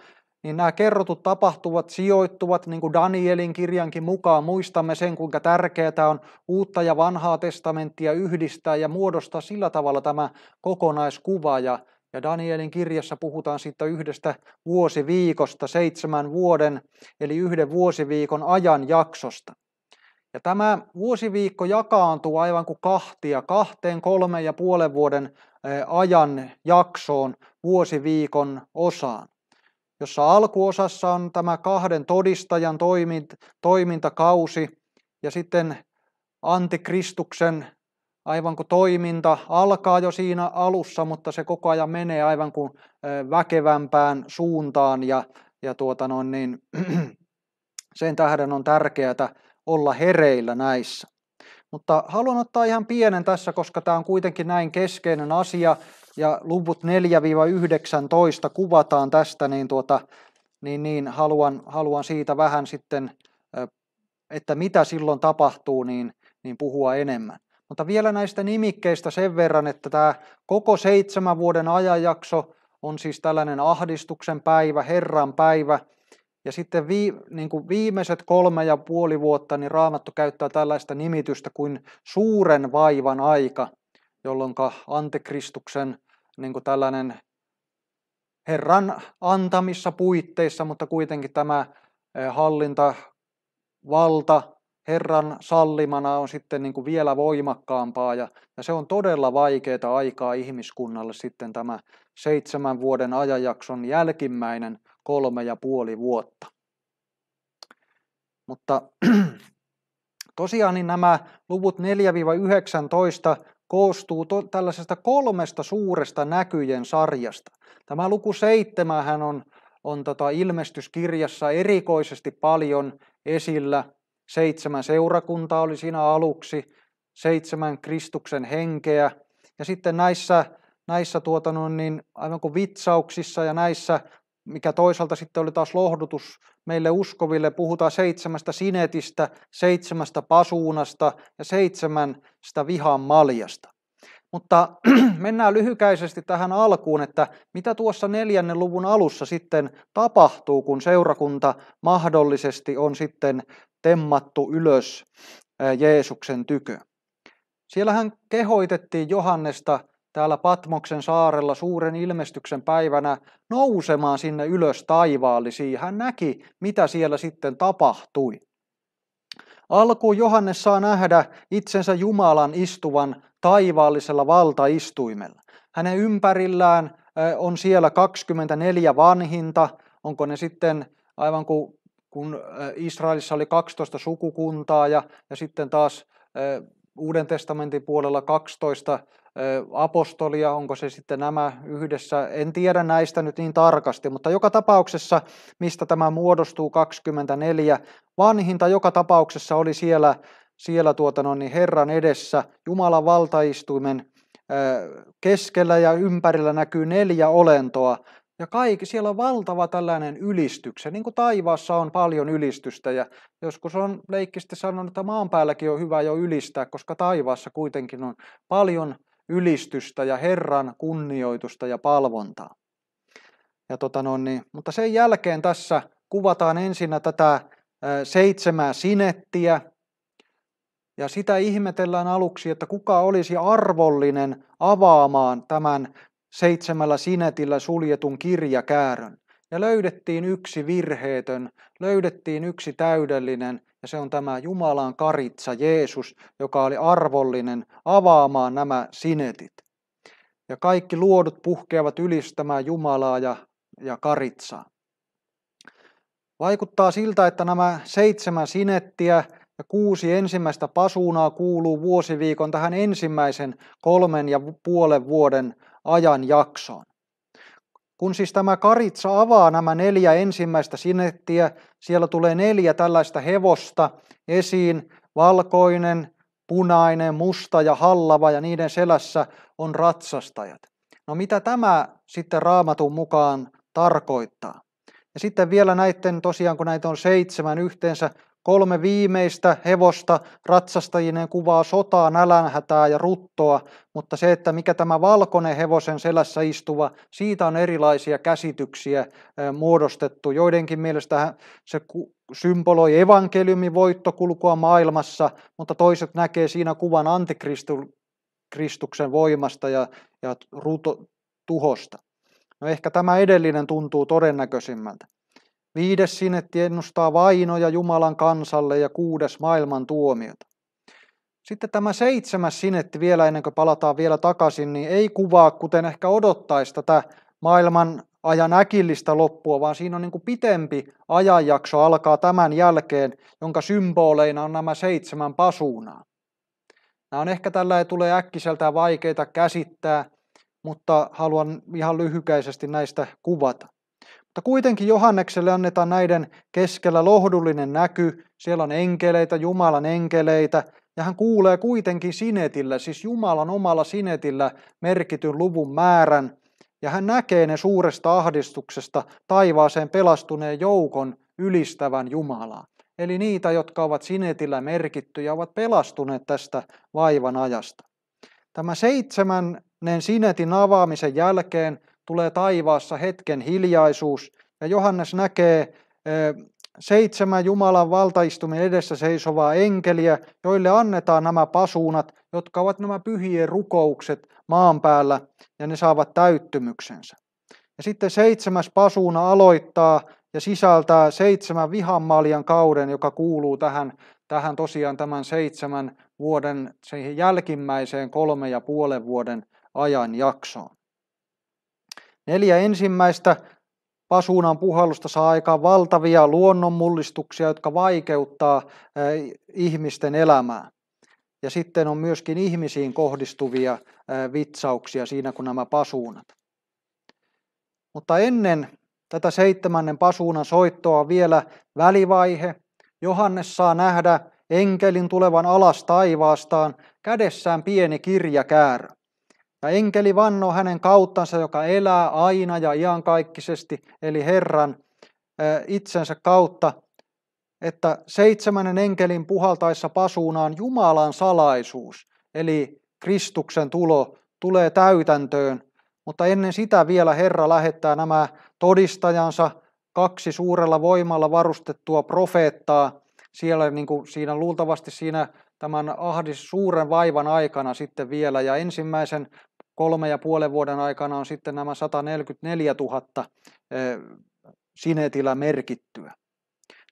niin nämä kerrotut tapahtuvat sijoittuvat, niin kuin Danielin kirjankin mukaan muistamme sen, kuinka tärkeää on uutta ja vanhaa testamenttia yhdistää ja muodostaa sillä tavalla tämä kokonaiskuva. Ja, ja Danielin kirjassa puhutaan siitä yhdestä vuosiviikosta, seitsemän vuoden, eli yhden vuosiviikon jaksosta. Ja tämä vuosiviikko jakaantuu aivan kuin kahtia, kahteen, kolmeen ja puolen vuoden ajan jaksoon vuosiviikon osaan jossa alkuosassa on tämä kahden todistajan toimintakausi ja sitten antikristuksen aivan kuin toiminta alkaa jo siinä alussa, mutta se koko ajan menee aivan kuin väkevämpään suuntaan ja, ja tuota noin niin, sen tähden on tärkeää olla hereillä näissä. Mutta haluan ottaa ihan pienen tässä, koska tämä on kuitenkin näin keskeinen asia ja luvut 4-19 kuvataan tästä, niin, tuota, niin, niin haluan, haluan siitä vähän sitten, että mitä silloin tapahtuu, niin, niin puhua enemmän. Mutta vielä näistä nimikkeistä sen verran, että tämä koko seitsemän vuoden ajanjakso on siis tällainen ahdistuksen päivä, Herran päivä – ja sitten vii, niin kuin viimeiset kolme ja puoli vuotta niin Raamattu käyttää tällaista nimitystä kuin suuren vaivan aika, jolloin antikristuksen niin kuin tällainen Herran antamissa puitteissa, mutta kuitenkin tämä eh, hallinta, valta Herran sallimana on sitten niin kuin vielä voimakkaampaa ja, ja se on todella vaikeaa aikaa ihmiskunnalle sitten tämä seitsemän vuoden ajanjakson jälkimmäinen – kolme ja puoli vuotta. Mutta tosiaan niin nämä luvut 4-19 koostuu to- tällaisesta kolmesta suuresta näkyjen sarjasta. Tämä luku 7 on, on tota ilmestyskirjassa erikoisesti paljon esillä. Seitsemän seurakuntaa oli siinä aluksi, seitsemän Kristuksen henkeä. Ja sitten näissä, näissä tuota niin aivan kuin vitsauksissa ja näissä mikä toisaalta sitten oli taas lohdutus meille uskoville. Puhutaan seitsemästä sinetistä, seitsemästä pasuunasta ja seitsemästä vihan maljasta. Mutta mennään lyhykäisesti tähän alkuun, että mitä tuossa neljännen luvun alussa sitten tapahtuu, kun seurakunta mahdollisesti on sitten temmattu ylös Jeesuksen tykö. Siellähän kehoitettiin Johannesta täällä Patmoksen saarella suuren ilmestyksen päivänä nousemaan sinne ylös taivaallisiin. Hän näki, mitä siellä sitten tapahtui. Alkuun Johannes saa nähdä itsensä Jumalan istuvan taivaallisella valtaistuimella. Hänen ympärillään on siellä 24 vanhinta, onko ne sitten aivan kuin kun Israelissa oli 12 sukukuntaa ja, ja sitten taas Uuden testamentin puolella 12 apostolia, onko se sitten nämä yhdessä, en tiedä näistä nyt niin tarkasti, mutta joka tapauksessa, mistä tämä muodostuu 24, vanhinta joka tapauksessa oli siellä, siellä tuota noin, niin Herran edessä Jumalan valtaistuimen keskellä ja ympärillä näkyy neljä olentoa, ja kaikki, siellä on valtava tällainen ylistyksen, niin kuin taivaassa on paljon ylistystä. Ja joskus on leikkisesti sanonut, että maan päälläkin on hyvä jo ylistää, koska taivaassa kuitenkin on paljon ylistystä ja Herran kunnioitusta ja palvontaa. Ja tota no, niin, mutta sen jälkeen tässä kuvataan ensinnä tätä seitsemää sinettiä, ja sitä ihmetellään aluksi, että kuka olisi arvollinen avaamaan tämän seitsemällä sinetillä suljetun kirjakäärön. Ja löydettiin yksi virheetön, löydettiin yksi täydellinen, ja se on tämä Jumalan karitsa Jeesus, joka oli arvollinen avaamaan nämä sinetit. Ja kaikki luodut puhkeavat ylistämään Jumalaa ja, ja karitsaa. Vaikuttaa siltä, että nämä seitsemän sinettiä ja kuusi ensimmäistä pasuunaa kuuluu vuosiviikon tähän ensimmäisen kolmen ja puolen vuoden ajan jaksoon. Kun siis tämä karitsa avaa nämä neljä ensimmäistä sinettiä, siellä tulee neljä tällaista hevosta esiin, valkoinen, punainen, musta ja hallava ja niiden selässä on ratsastajat. No mitä tämä sitten raamatun mukaan tarkoittaa? Ja sitten vielä näiden tosiaan, kun näitä on seitsemän yhteensä, Kolme viimeistä hevosta ratsastajineen kuvaa sotaa, nälänhätää ja ruttoa, mutta se, että mikä tämä valkoinen hevosen selässä istuva, siitä on erilaisia käsityksiä eh, muodostettu. Joidenkin mielestä se symboloi evankeliumin voittokulkua maailmassa, mutta toiset näkee siinä kuvan antikristuksen voimasta ja, ja ruto, tuhosta. No ehkä tämä edellinen tuntuu todennäköisimmältä. Viides sinetti tiennustaa vainoja Jumalan kansalle ja kuudes maailman tuomiota. Sitten tämä seitsemäs sinetti vielä ennen kuin palataan vielä takaisin, niin ei kuvaa, kuten ehkä odottaisi tätä maailman ajan äkillistä loppua, vaan siinä on niin kuin pitempi ajanjakso alkaa tämän jälkeen, jonka symboleina on nämä seitsemän pasuunaa. Nämä on ehkä tällä ei tule äkkiseltään vaikeita käsittää, mutta haluan ihan lyhykäisesti näistä kuvata. Mutta kuitenkin Johannekselle annetaan näiden keskellä lohdullinen näky, siellä on enkeleitä, Jumalan enkeleitä, ja hän kuulee kuitenkin sinetillä, siis Jumalan omalla sinetillä merkityn luvun määrän, ja hän näkee ne suuresta ahdistuksesta taivaaseen pelastuneen joukon ylistävän Jumalaa. Eli niitä, jotka ovat sinetillä merkittyjä, ovat pelastuneet tästä vaivan ajasta. Tämä seitsemännen sinetin avaamisen jälkeen tulee taivaassa hetken hiljaisuus. Ja Johannes näkee seitsemän Jumalan valtaistumin edessä seisovaa enkeliä, joille annetaan nämä pasuunat, jotka ovat nämä pyhien rukoukset maan päällä, ja ne saavat täyttymyksensä. Ja sitten seitsemäs pasuuna aloittaa ja sisältää seitsemän vihanmaljan kauden, joka kuuluu tähän, tähän tosiaan tämän seitsemän vuoden siihen jälkimmäiseen kolme ja puolen vuoden ajanjaksoon. Neljä ensimmäistä pasuunan puhallusta saa aikaan valtavia luonnonmullistuksia, jotka vaikeuttaa ihmisten elämää. Ja sitten on myöskin ihmisiin kohdistuvia vitsauksia siinä kuin nämä pasuunat. Mutta ennen tätä seitsemännen pasuunan soittoa vielä välivaihe. Johannes saa nähdä enkelin tulevan alas taivaastaan, kädessään pieni kirjakäärä. Ja enkeli vannoo hänen kauttansa, joka elää aina ja iankaikkisesti, eli Herran itsensä kautta, että seitsemännen enkelin puhaltaessa pasuunaan Jumalan salaisuus, eli Kristuksen tulo, tulee täytäntöön. Mutta ennen sitä vielä Herra lähettää nämä todistajansa, kaksi suurella voimalla varustettua profeettaa. Siellä niin kuin siinä luultavasti siinä tämän ahdis, suuren vaivan aikana sitten vielä. Ja ensimmäisen kolme ja puolen vuoden aikana on sitten nämä 144 000 sinetillä merkittyä.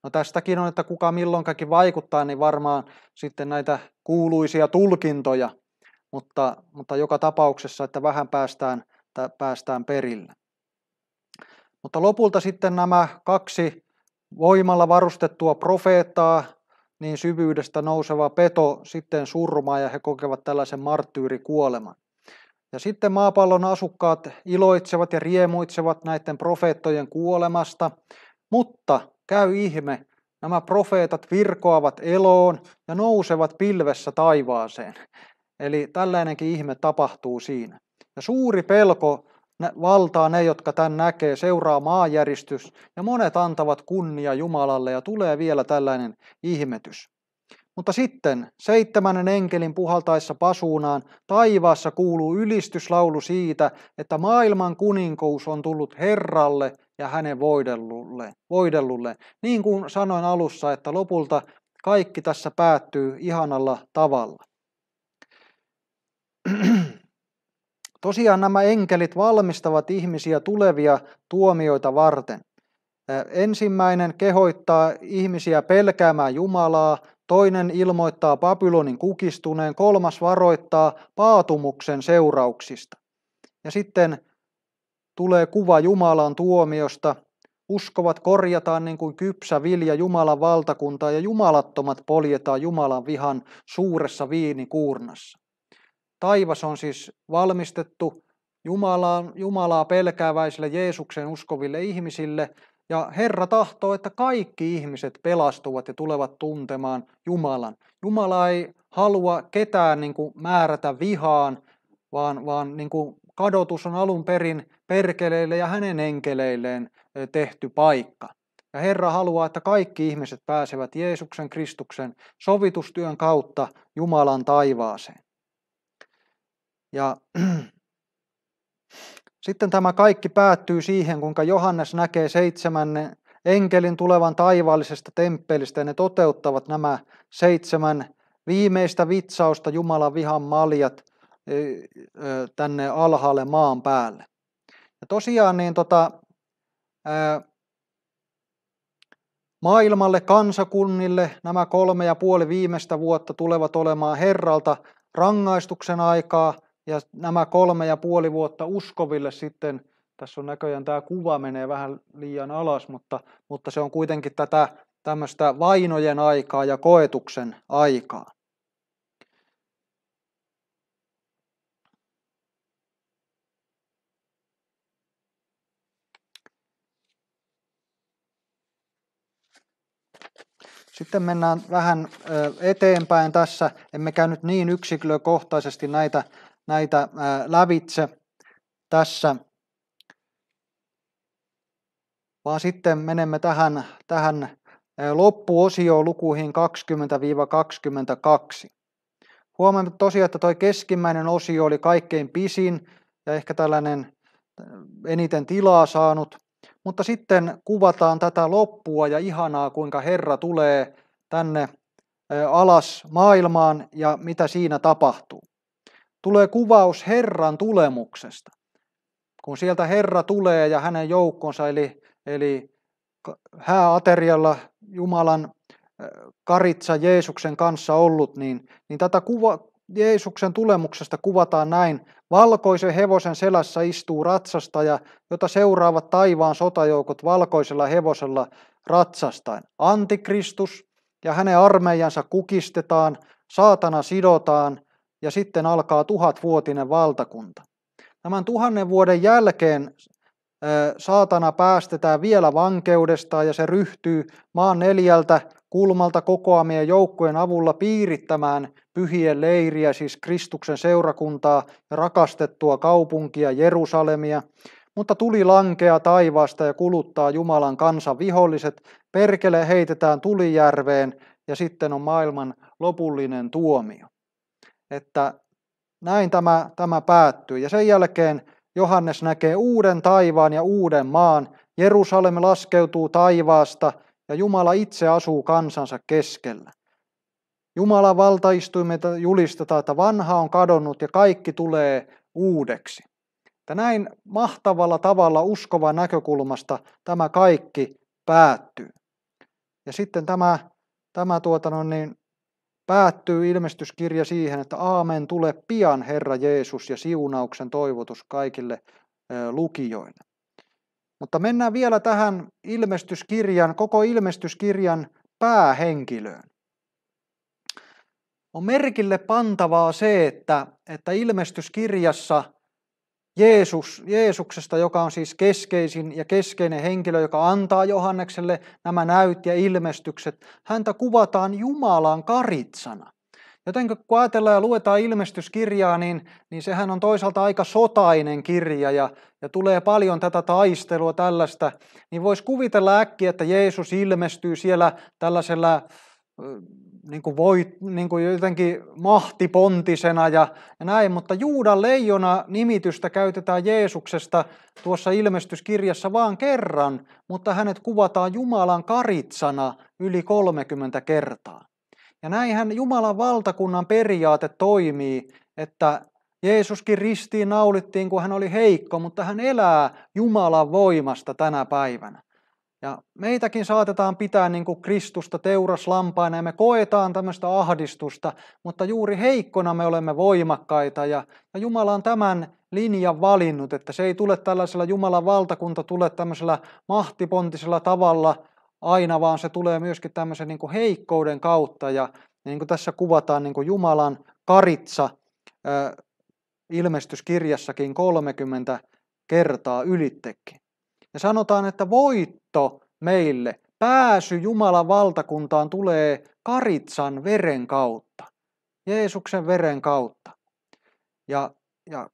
No tästäkin on, että kuka milloinkakin vaikuttaa, niin varmaan sitten näitä kuuluisia tulkintoja, mutta, mutta joka tapauksessa, että vähän päästään, päästään perille. Mutta lopulta sitten nämä kaksi voimalla varustettua profeettaa, niin syvyydestä nouseva peto sitten surmaa ja he kokevat tällaisen marttyyrikuoleman. Ja sitten maapallon asukkaat iloitsevat ja riemuitsevat näiden profeettojen kuolemasta, mutta käy ihme, nämä profeetat virkoavat eloon ja nousevat pilvessä taivaaseen. Eli tällainenkin ihme tapahtuu siinä. Ja suuri pelko valtaa ne, jotka tämän näkee, seuraa maanjäristys ja monet antavat kunnia Jumalalle ja tulee vielä tällainen ihmetys. Mutta sitten seitsemännen enkelin puhaltaessa pasuunaan taivaassa kuuluu ylistyslaulu siitä, että maailman kuninkous on tullut Herralle ja hänen voidellulle. voidellulle. Niin kuin sanoin alussa, että lopulta kaikki tässä päättyy ihanalla tavalla. Tosiaan nämä enkelit valmistavat ihmisiä tulevia tuomioita varten. Ensimmäinen kehoittaa ihmisiä pelkäämään Jumalaa, toinen ilmoittaa Babylonin kukistuneen, kolmas varoittaa paatumuksen seurauksista. Ja sitten tulee kuva Jumalan tuomiosta, uskovat korjataan niin kuin kypsä vilja Jumalan valtakuntaa ja jumalattomat poljetaan Jumalan vihan suuressa viinikuurnassa. Taivas on siis valmistettu Jumalaa, Jumalaa pelkääväisille Jeesuksen uskoville ihmisille ja Herra tahtoo, että kaikki ihmiset pelastuvat ja tulevat tuntemaan Jumalan. Jumala ei halua ketään niin kuin määrätä vihaan, vaan, vaan niin kuin kadotus on alun perin perkeleille ja hänen enkeleilleen tehty paikka. Ja Herra haluaa, että kaikki ihmiset pääsevät Jeesuksen Kristuksen sovitustyön kautta Jumalan taivaaseen. Ja Sitten tämä kaikki päättyy siihen, kuinka Johannes näkee seitsemän enkelin tulevan taivaallisesta temppelistä ja ne toteuttavat nämä seitsemän viimeistä vitsausta Jumalan vihan maljat e, e, tänne alhaalle maan päälle. Ja tosiaan niin tota, maailmalle, kansakunnille nämä kolme ja puoli viimeistä vuotta tulevat olemaan Herralta rangaistuksen aikaa – ja nämä kolme ja puoli vuotta uskoville sitten, tässä on näköjään tämä kuva menee vähän liian alas, mutta, mutta se on kuitenkin tätä tämmöistä vainojen aikaa ja koetuksen aikaa. Sitten mennään vähän eteenpäin tässä, käy nyt niin yksilökohtaisesti näitä näitä lävitse tässä, vaan sitten menemme tähän, tähän loppuosioon lukuihin 20-22. Huomaamme tosiaan, että tuo keskimmäinen osio oli kaikkein pisin ja ehkä tällainen eniten tilaa saanut, mutta sitten kuvataan tätä loppua ja ihanaa, kuinka Herra tulee tänne alas maailmaan ja mitä siinä tapahtuu tulee kuvaus Herran tulemuksesta. Kun sieltä Herra tulee ja hänen joukkonsa, eli, eli hääaterialla Jumalan karitsa Jeesuksen kanssa ollut, niin, niin tätä kuva, Jeesuksen tulemuksesta kuvataan näin. Valkoisen hevosen selässä istuu ratsastaja, jota seuraavat taivaan sotajoukot valkoisella hevosella ratsastain. Antikristus ja hänen armeijansa kukistetaan, saatana sidotaan ja sitten alkaa tuhatvuotinen valtakunta. Tämän tuhannen vuoden jälkeen saatana päästetään vielä vankeudesta ja se ryhtyy maan neljältä kulmalta kokoamien joukkojen avulla piirittämään pyhien leiriä, siis Kristuksen seurakuntaa ja rakastettua kaupunkia Jerusalemia. Mutta tuli lankea taivaasta ja kuluttaa Jumalan kansan viholliset, perkele heitetään tulijärveen ja sitten on maailman lopullinen tuomio että näin tämä, tämä päättyy. Ja sen jälkeen Johannes näkee uuden taivaan ja uuden maan. Jerusalem laskeutuu taivaasta ja Jumala itse asuu kansansa keskellä. Jumalan valtaistuimelta julistetaan, että vanha on kadonnut ja kaikki tulee uudeksi. Ja näin mahtavalla tavalla uskovan näkökulmasta tämä kaikki päättyy. Ja sitten tämä, tämä tuota no niin, päättyy ilmestyskirja siihen, että aamen tule pian Herra Jeesus ja siunauksen toivotus kaikille lukijoille. Mutta mennään vielä tähän ilmestyskirjan, koko ilmestyskirjan päähenkilöön. On merkille pantavaa se, että, että ilmestyskirjassa – Jeesus, Jeesuksesta, joka on siis keskeisin ja keskeinen henkilö, joka antaa Johannekselle nämä näyt ja ilmestykset, häntä kuvataan Jumalan karitsana. Joten kun ajatellaan ja luetaan ilmestyskirjaa, niin, niin sehän on toisaalta aika sotainen kirja ja, ja tulee paljon tätä taistelua tällaista, niin voisi kuvitella äkkiä, että Jeesus ilmestyy siellä tällaisella niin kuin voi, niin kuin niinku jotenkin mahtipontisena ja, ja näin, mutta Juudan leijona nimitystä käytetään Jeesuksesta tuossa ilmestyskirjassa vaan kerran, mutta hänet kuvataan Jumalan karitsana yli 30 kertaa. Ja näinhän Jumalan valtakunnan periaate toimii, että Jeesuskin ristiin naulittiin, kun hän oli heikko, mutta hän elää Jumalan voimasta tänä päivänä. Ja meitäkin saatetaan pitää niin kuin Kristusta teuraslampaina ja me koetaan tämmöistä ahdistusta, mutta juuri heikkona me olemme voimakkaita ja, ja Jumala on tämän linjan valinnut, että se ei tule tällaisella Jumalan valtakunta tule tämmöisellä mahtipontisella tavalla aina, vaan se tulee myöskin tämmöisen niin kuin heikkouden kautta ja, niin kuin tässä kuvataan niin kuin Jumalan karitsa äh, ilmestyskirjassakin 30 kertaa ylittekin. Ja sanotaan, että voit ehto meille. Pääsy Jumalan valtakuntaan tulee Karitsan veren kautta, Jeesuksen veren kautta. Ja, ja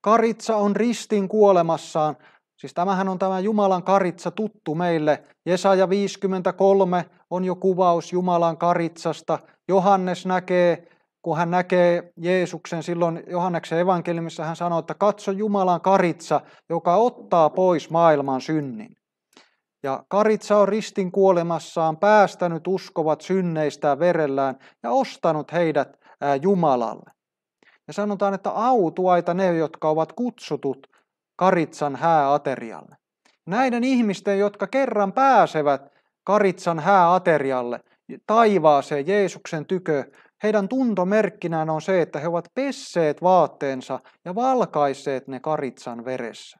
Karitsa on ristin kuolemassaan. Siis tämähän on tämä Jumalan karitsa tuttu meille. Jesaja 53 on jo kuvaus Jumalan karitsasta. Johannes näkee, kun hän näkee Jeesuksen silloin Johanneksen evankeliumissa, hän sanoo, että katso Jumalan karitsa, joka ottaa pois maailman synnin. Ja Karitsa on ristin kuolemassaan päästänyt uskovat synneistään verellään ja ostanut heidät Jumalalle. Ja sanotaan, että autuaita ne, jotka ovat kutsutut Karitsan hääaterialle. Näiden ihmisten, jotka kerran pääsevät Karitsan hääaterialle, taivaaseen Jeesuksen tykö, heidän tuntomerkkinään on se, että he ovat pesseet vaatteensa ja valkaiseet ne Karitsan veressä.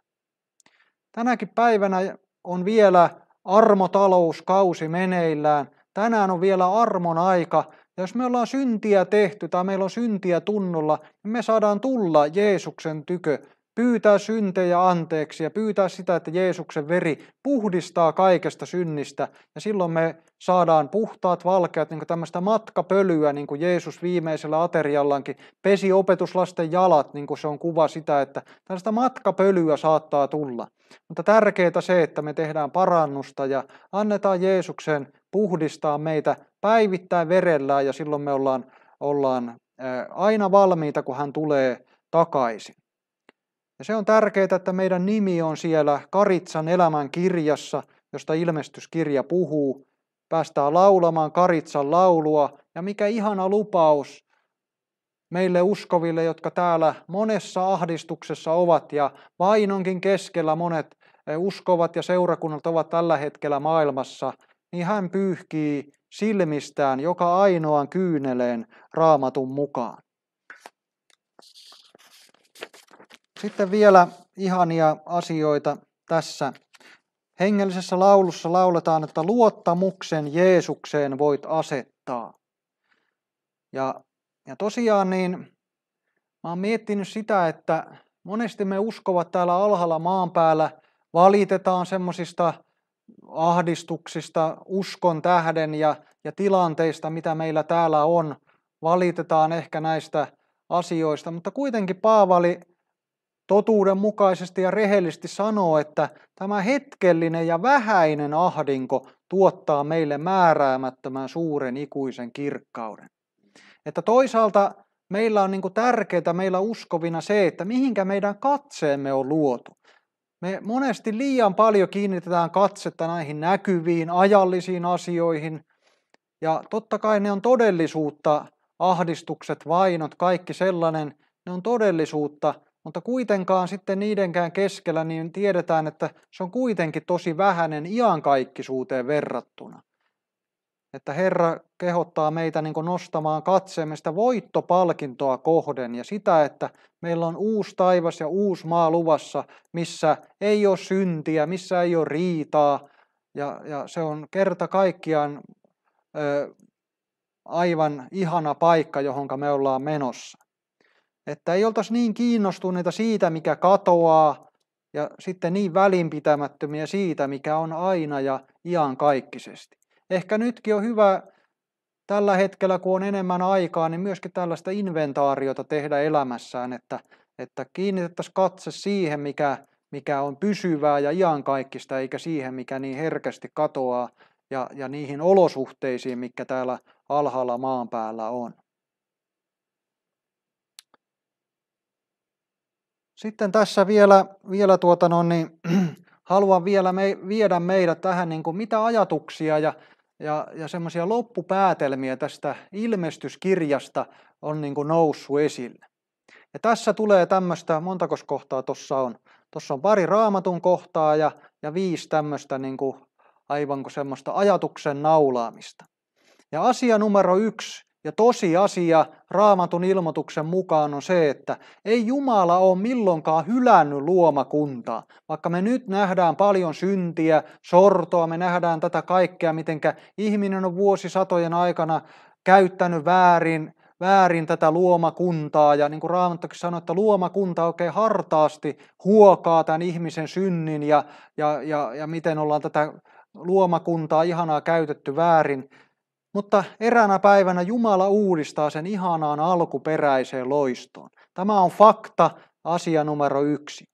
Tänäkin päivänä on vielä armotalouskausi meneillään. Tänään on vielä armon aika. Ja jos me ollaan syntiä tehty tai meillä on syntiä tunnolla, niin me saadaan tulla Jeesuksen tykö pyytää syntejä anteeksi ja pyytää sitä, että Jeesuksen veri puhdistaa kaikesta synnistä. Ja silloin me saadaan puhtaat, valkeat, niin tämmöistä matkapölyä, niin kuin Jeesus viimeisellä ateriallankin pesi opetuslasten jalat, niin kuin se on kuva sitä, että tällaista matkapölyä saattaa tulla. Mutta tärkeää se, että me tehdään parannusta ja annetaan Jeesuksen puhdistaa meitä päivittäin verellään ja silloin me ollaan, ollaan aina valmiita, kun hän tulee takaisin. Ja se on tärkeää, että meidän nimi on siellä Karitsan elämän kirjassa, josta ilmestyskirja puhuu. Päästään laulamaan Karitsan laulua ja mikä ihana lupaus meille uskoville, jotka täällä monessa ahdistuksessa ovat ja vainonkin keskellä monet eh, uskovat ja seurakunnat ovat tällä hetkellä maailmassa, niin hän pyyhkii silmistään joka ainoan kyyneleen raamatun mukaan. Sitten vielä ihania asioita tässä. Hengellisessä laulussa lauletaan, että luottamuksen Jeesukseen voit asettaa. Ja, ja tosiaan niin, mä oon miettinyt sitä, että monesti me uskovat täällä alhaalla maan päällä, valitetaan semmoisista ahdistuksista, uskon tähden ja, ja tilanteista, mitä meillä täällä on. Valitetaan ehkä näistä asioista, mutta kuitenkin Paavali totuudenmukaisesti ja rehellisesti sanoo, että tämä hetkellinen ja vähäinen ahdinko tuottaa meille määräämättömän suuren ikuisen kirkkauden. Että toisaalta meillä on niin tärkeää meillä uskovina se, että mihinkä meidän katseemme on luotu. Me monesti liian paljon kiinnitetään katsetta näihin näkyviin, ajallisiin asioihin. Ja totta kai ne on todellisuutta, ahdistukset, vainot, kaikki sellainen, ne on todellisuutta, mutta kuitenkaan sitten niidenkään keskellä niin tiedetään, että se on kuitenkin tosi vähäinen iankaikkisuuteen verrattuna. Että Herra kehottaa meitä niin nostamaan katseemme sitä voittopalkintoa kohden ja sitä, että meillä on uusi taivas ja uusi maa luvassa, missä ei ole syntiä, missä ei ole riitaa. Ja, ja se on kerta kaikkiaan ö, aivan ihana paikka, johonka me ollaan menossa. Että ei oltaisi niin kiinnostuneita siitä, mikä katoaa, ja sitten niin välinpitämättömiä siitä, mikä on aina ja iankaikkisesti. Ehkä nytkin on hyvä tällä hetkellä, kun on enemmän aikaa, niin myöskin tällaista inventaariota tehdä elämässään, että, että kiinnitettäisiin katse siihen, mikä, mikä on pysyvää ja iankaikkista, eikä siihen, mikä niin herkästi katoaa, ja, ja niihin olosuhteisiin, mikä täällä alhaalla maan päällä on. Sitten tässä vielä, vielä tuota no, niin, haluan vielä me, viedä meidät tähän, niin kuin mitä ajatuksia ja, ja, ja semmoisia loppupäätelmiä tästä ilmestyskirjasta on niin kuin noussut esille. Ja tässä tulee tämmöistä, montako kohtaa tuossa on? Tuossa on pari raamatun kohtaa ja, ja viisi tämmöistä niin kuin, aivan kuin semmoista ajatuksen naulaamista. Ja asia numero yksi, ja tosiasia raamatun ilmoituksen mukaan on se, että ei Jumala ole milloinkaan hylännyt luomakuntaa. Vaikka me nyt nähdään paljon syntiä, sortoa, me nähdään tätä kaikkea, mitenkä ihminen on vuosisatojen aikana käyttänyt väärin, väärin tätä luomakuntaa. Ja niin kuin Raamattukin sanoi, että luomakunta oikein hartaasti huokaa tämän ihmisen synnin ja, ja, ja, ja miten ollaan tätä luomakuntaa ihanaa käytetty väärin, mutta eräänä päivänä Jumala uudistaa sen ihanaan alkuperäiseen loistoon. Tämä on fakta, asia numero yksi.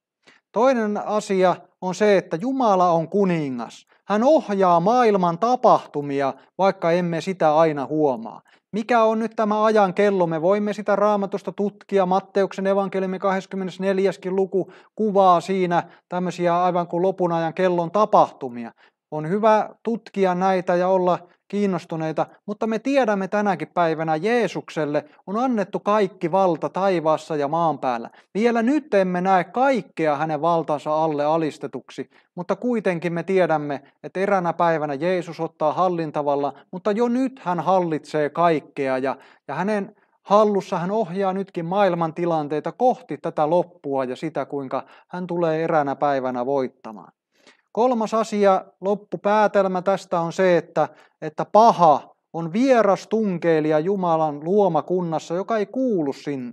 Toinen asia on se, että Jumala on kuningas. Hän ohjaa maailman tapahtumia, vaikka emme sitä aina huomaa. Mikä on nyt tämä ajan kello? Me voimme sitä raamatusta tutkia. Matteuksen evankeliumi 24. luku kuvaa siinä tämmöisiä aivan kuin lopun ajan kellon tapahtumia. On hyvä tutkia näitä ja olla kiinnostuneita, mutta me tiedämme tänäkin päivänä Jeesukselle on annettu kaikki valta taivaassa ja maan päällä. Vielä nyt emme näe kaikkea hänen valtansa alle alistetuksi, mutta kuitenkin me tiedämme, että eränä päivänä Jeesus ottaa hallintavalla, mutta jo nyt hän hallitsee kaikkea ja, ja hänen hallussa hän ohjaa nytkin maailman tilanteita kohti tätä loppua ja sitä, kuinka hän tulee eränä päivänä voittamaan. Kolmas asia, loppupäätelmä tästä on se, että, että paha on vieras tunkeilija Jumalan luomakunnassa, joka ei kuulu sinne.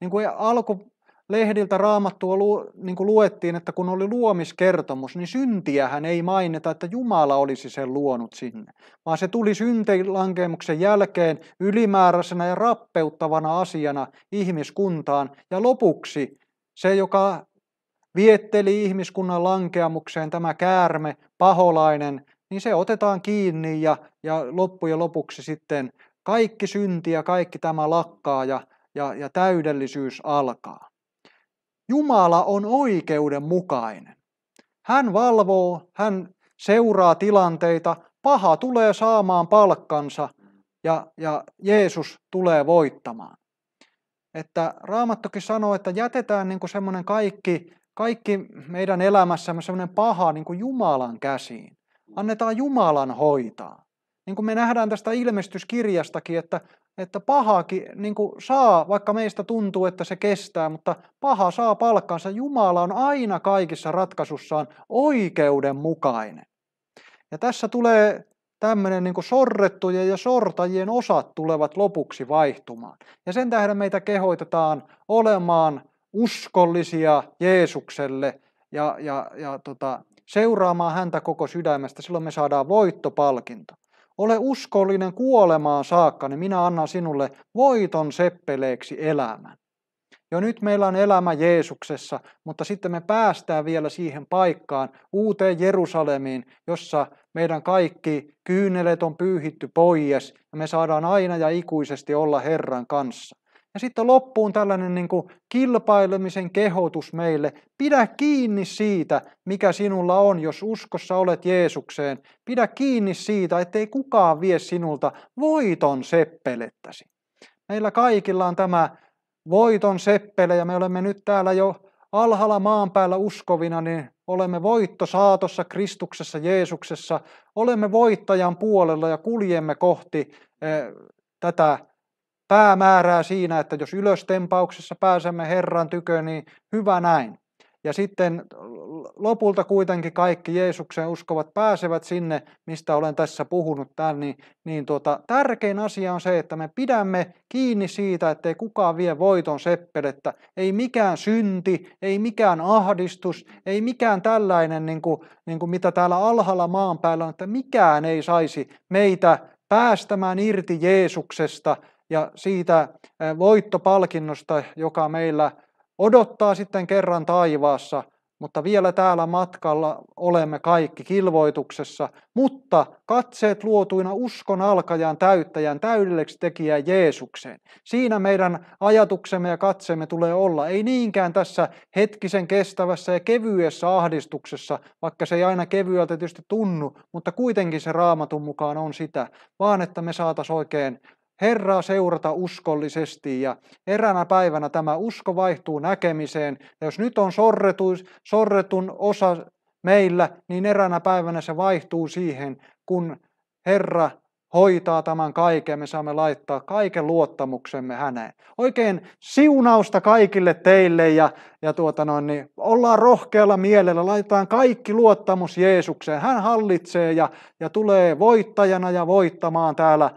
Niin kuin alkulehdiltä raamattua lu, niin kuin luettiin, että kun oli luomiskertomus, niin syntiähän ei mainita, että Jumala olisi sen luonut sinne, vaan se tuli syntilankemuksen jälkeen ylimääräisenä ja rappeuttavana asiana ihmiskuntaan. Ja lopuksi se, joka vietteli ihmiskunnan lankeamukseen tämä käärme, paholainen, niin se otetaan kiinni ja, ja loppujen lopuksi sitten kaikki synti ja kaikki tämä lakkaa ja, ja, ja täydellisyys alkaa. Jumala on oikeudenmukainen. Hän valvoo, hän seuraa tilanteita, paha tulee saamaan palkkansa ja, ja Jeesus tulee voittamaan. Että Raamattokin sanoo, että jätetään niin semmoinen kaikki kaikki meidän elämässämme semmoinen paha niin kuin Jumalan käsiin. Annetaan Jumalan hoitaa. Niin kuin me nähdään tästä ilmestyskirjastakin, että, että pahaakin niin kuin saa, vaikka meistä tuntuu, että se kestää, mutta paha saa palkkansa. Jumala on aina kaikissa ratkaisussaan oikeudenmukainen. Ja tässä tulee tämmöinen niin sorrettujen ja sortajien osat tulevat lopuksi vaihtumaan. Ja sen tähden meitä kehoitetaan olemaan uskollisia Jeesukselle ja, ja, ja tota, seuraamaan häntä koko sydämestä, silloin me saadaan voittopalkinto. Ole uskollinen kuolemaan saakka, niin minä annan sinulle voiton seppeleeksi elämän. Jo nyt meillä on elämä Jeesuksessa, mutta sitten me päästään vielä siihen paikkaan, uuteen Jerusalemiin, jossa meidän kaikki kyynelet on pyyhitty pois ja me saadaan aina ja ikuisesti olla Herran kanssa. Ja sitten loppuun tällainen niin kuin kilpailemisen kehotus meille. Pidä kiinni siitä, mikä sinulla on, jos uskossa olet Jeesukseen. Pidä kiinni siitä, ettei kukaan vie sinulta voiton seppelettäsi. Meillä kaikilla on tämä voiton seppele ja me olemme nyt täällä jo alhaalla maan päällä uskovina, niin olemme voitto saatossa Kristuksessa Jeesuksessa. Olemme voittajan puolella ja kuljemme kohti eh, tätä Päämäärää siinä, että jos ylöstempauksessa pääsemme Herran tykö, niin hyvä näin. Ja sitten lopulta kuitenkin kaikki Jeesuksen uskovat pääsevät sinne, mistä olen tässä puhunut tämän, niin, niin tuota, tärkein asia on se, että me pidämme kiinni siitä, ettei kukaan vie voiton seppelettä. Ei mikään synti, ei mikään ahdistus, ei mikään tällainen, niin kuin, niin kuin mitä täällä alhaalla maan päällä on, että mikään ei saisi meitä päästämään irti Jeesuksesta – ja siitä voittopalkinnosta, joka meillä odottaa sitten kerran taivaassa, mutta vielä täällä matkalla olemme kaikki kilvoituksessa, mutta katseet luotuina uskon alkajan täyttäjän täydelleksi tekijä Jeesukseen. Siinä meidän ajatuksemme ja katseemme tulee olla, ei niinkään tässä hetkisen kestävässä ja kevyessä ahdistuksessa, vaikka se ei aina kevyeltä tietysti tunnu, mutta kuitenkin se raamatun mukaan on sitä, vaan että me saataisiin oikein Herraa seurata uskollisesti ja eräänä päivänä tämä usko vaihtuu näkemiseen. Ja jos nyt on sorretu, sorretun osa meillä, niin eräänä päivänä se vaihtuu siihen, kun Herra hoitaa tämän kaiken, me saamme laittaa kaiken luottamuksemme häneen. Oikein siunausta kaikille teille ja, ja tuota noin, niin ollaan rohkealla mielellä, laitetaan kaikki luottamus Jeesukseen. Hän hallitsee ja, ja tulee voittajana ja voittamaan täällä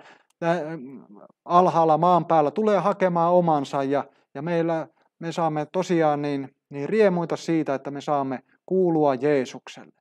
alhaalla maan päällä tulee hakemaan omansa ja, ja meillä, me saamme tosiaan niin, niin riemuita siitä, että me saamme kuulua Jeesukselle.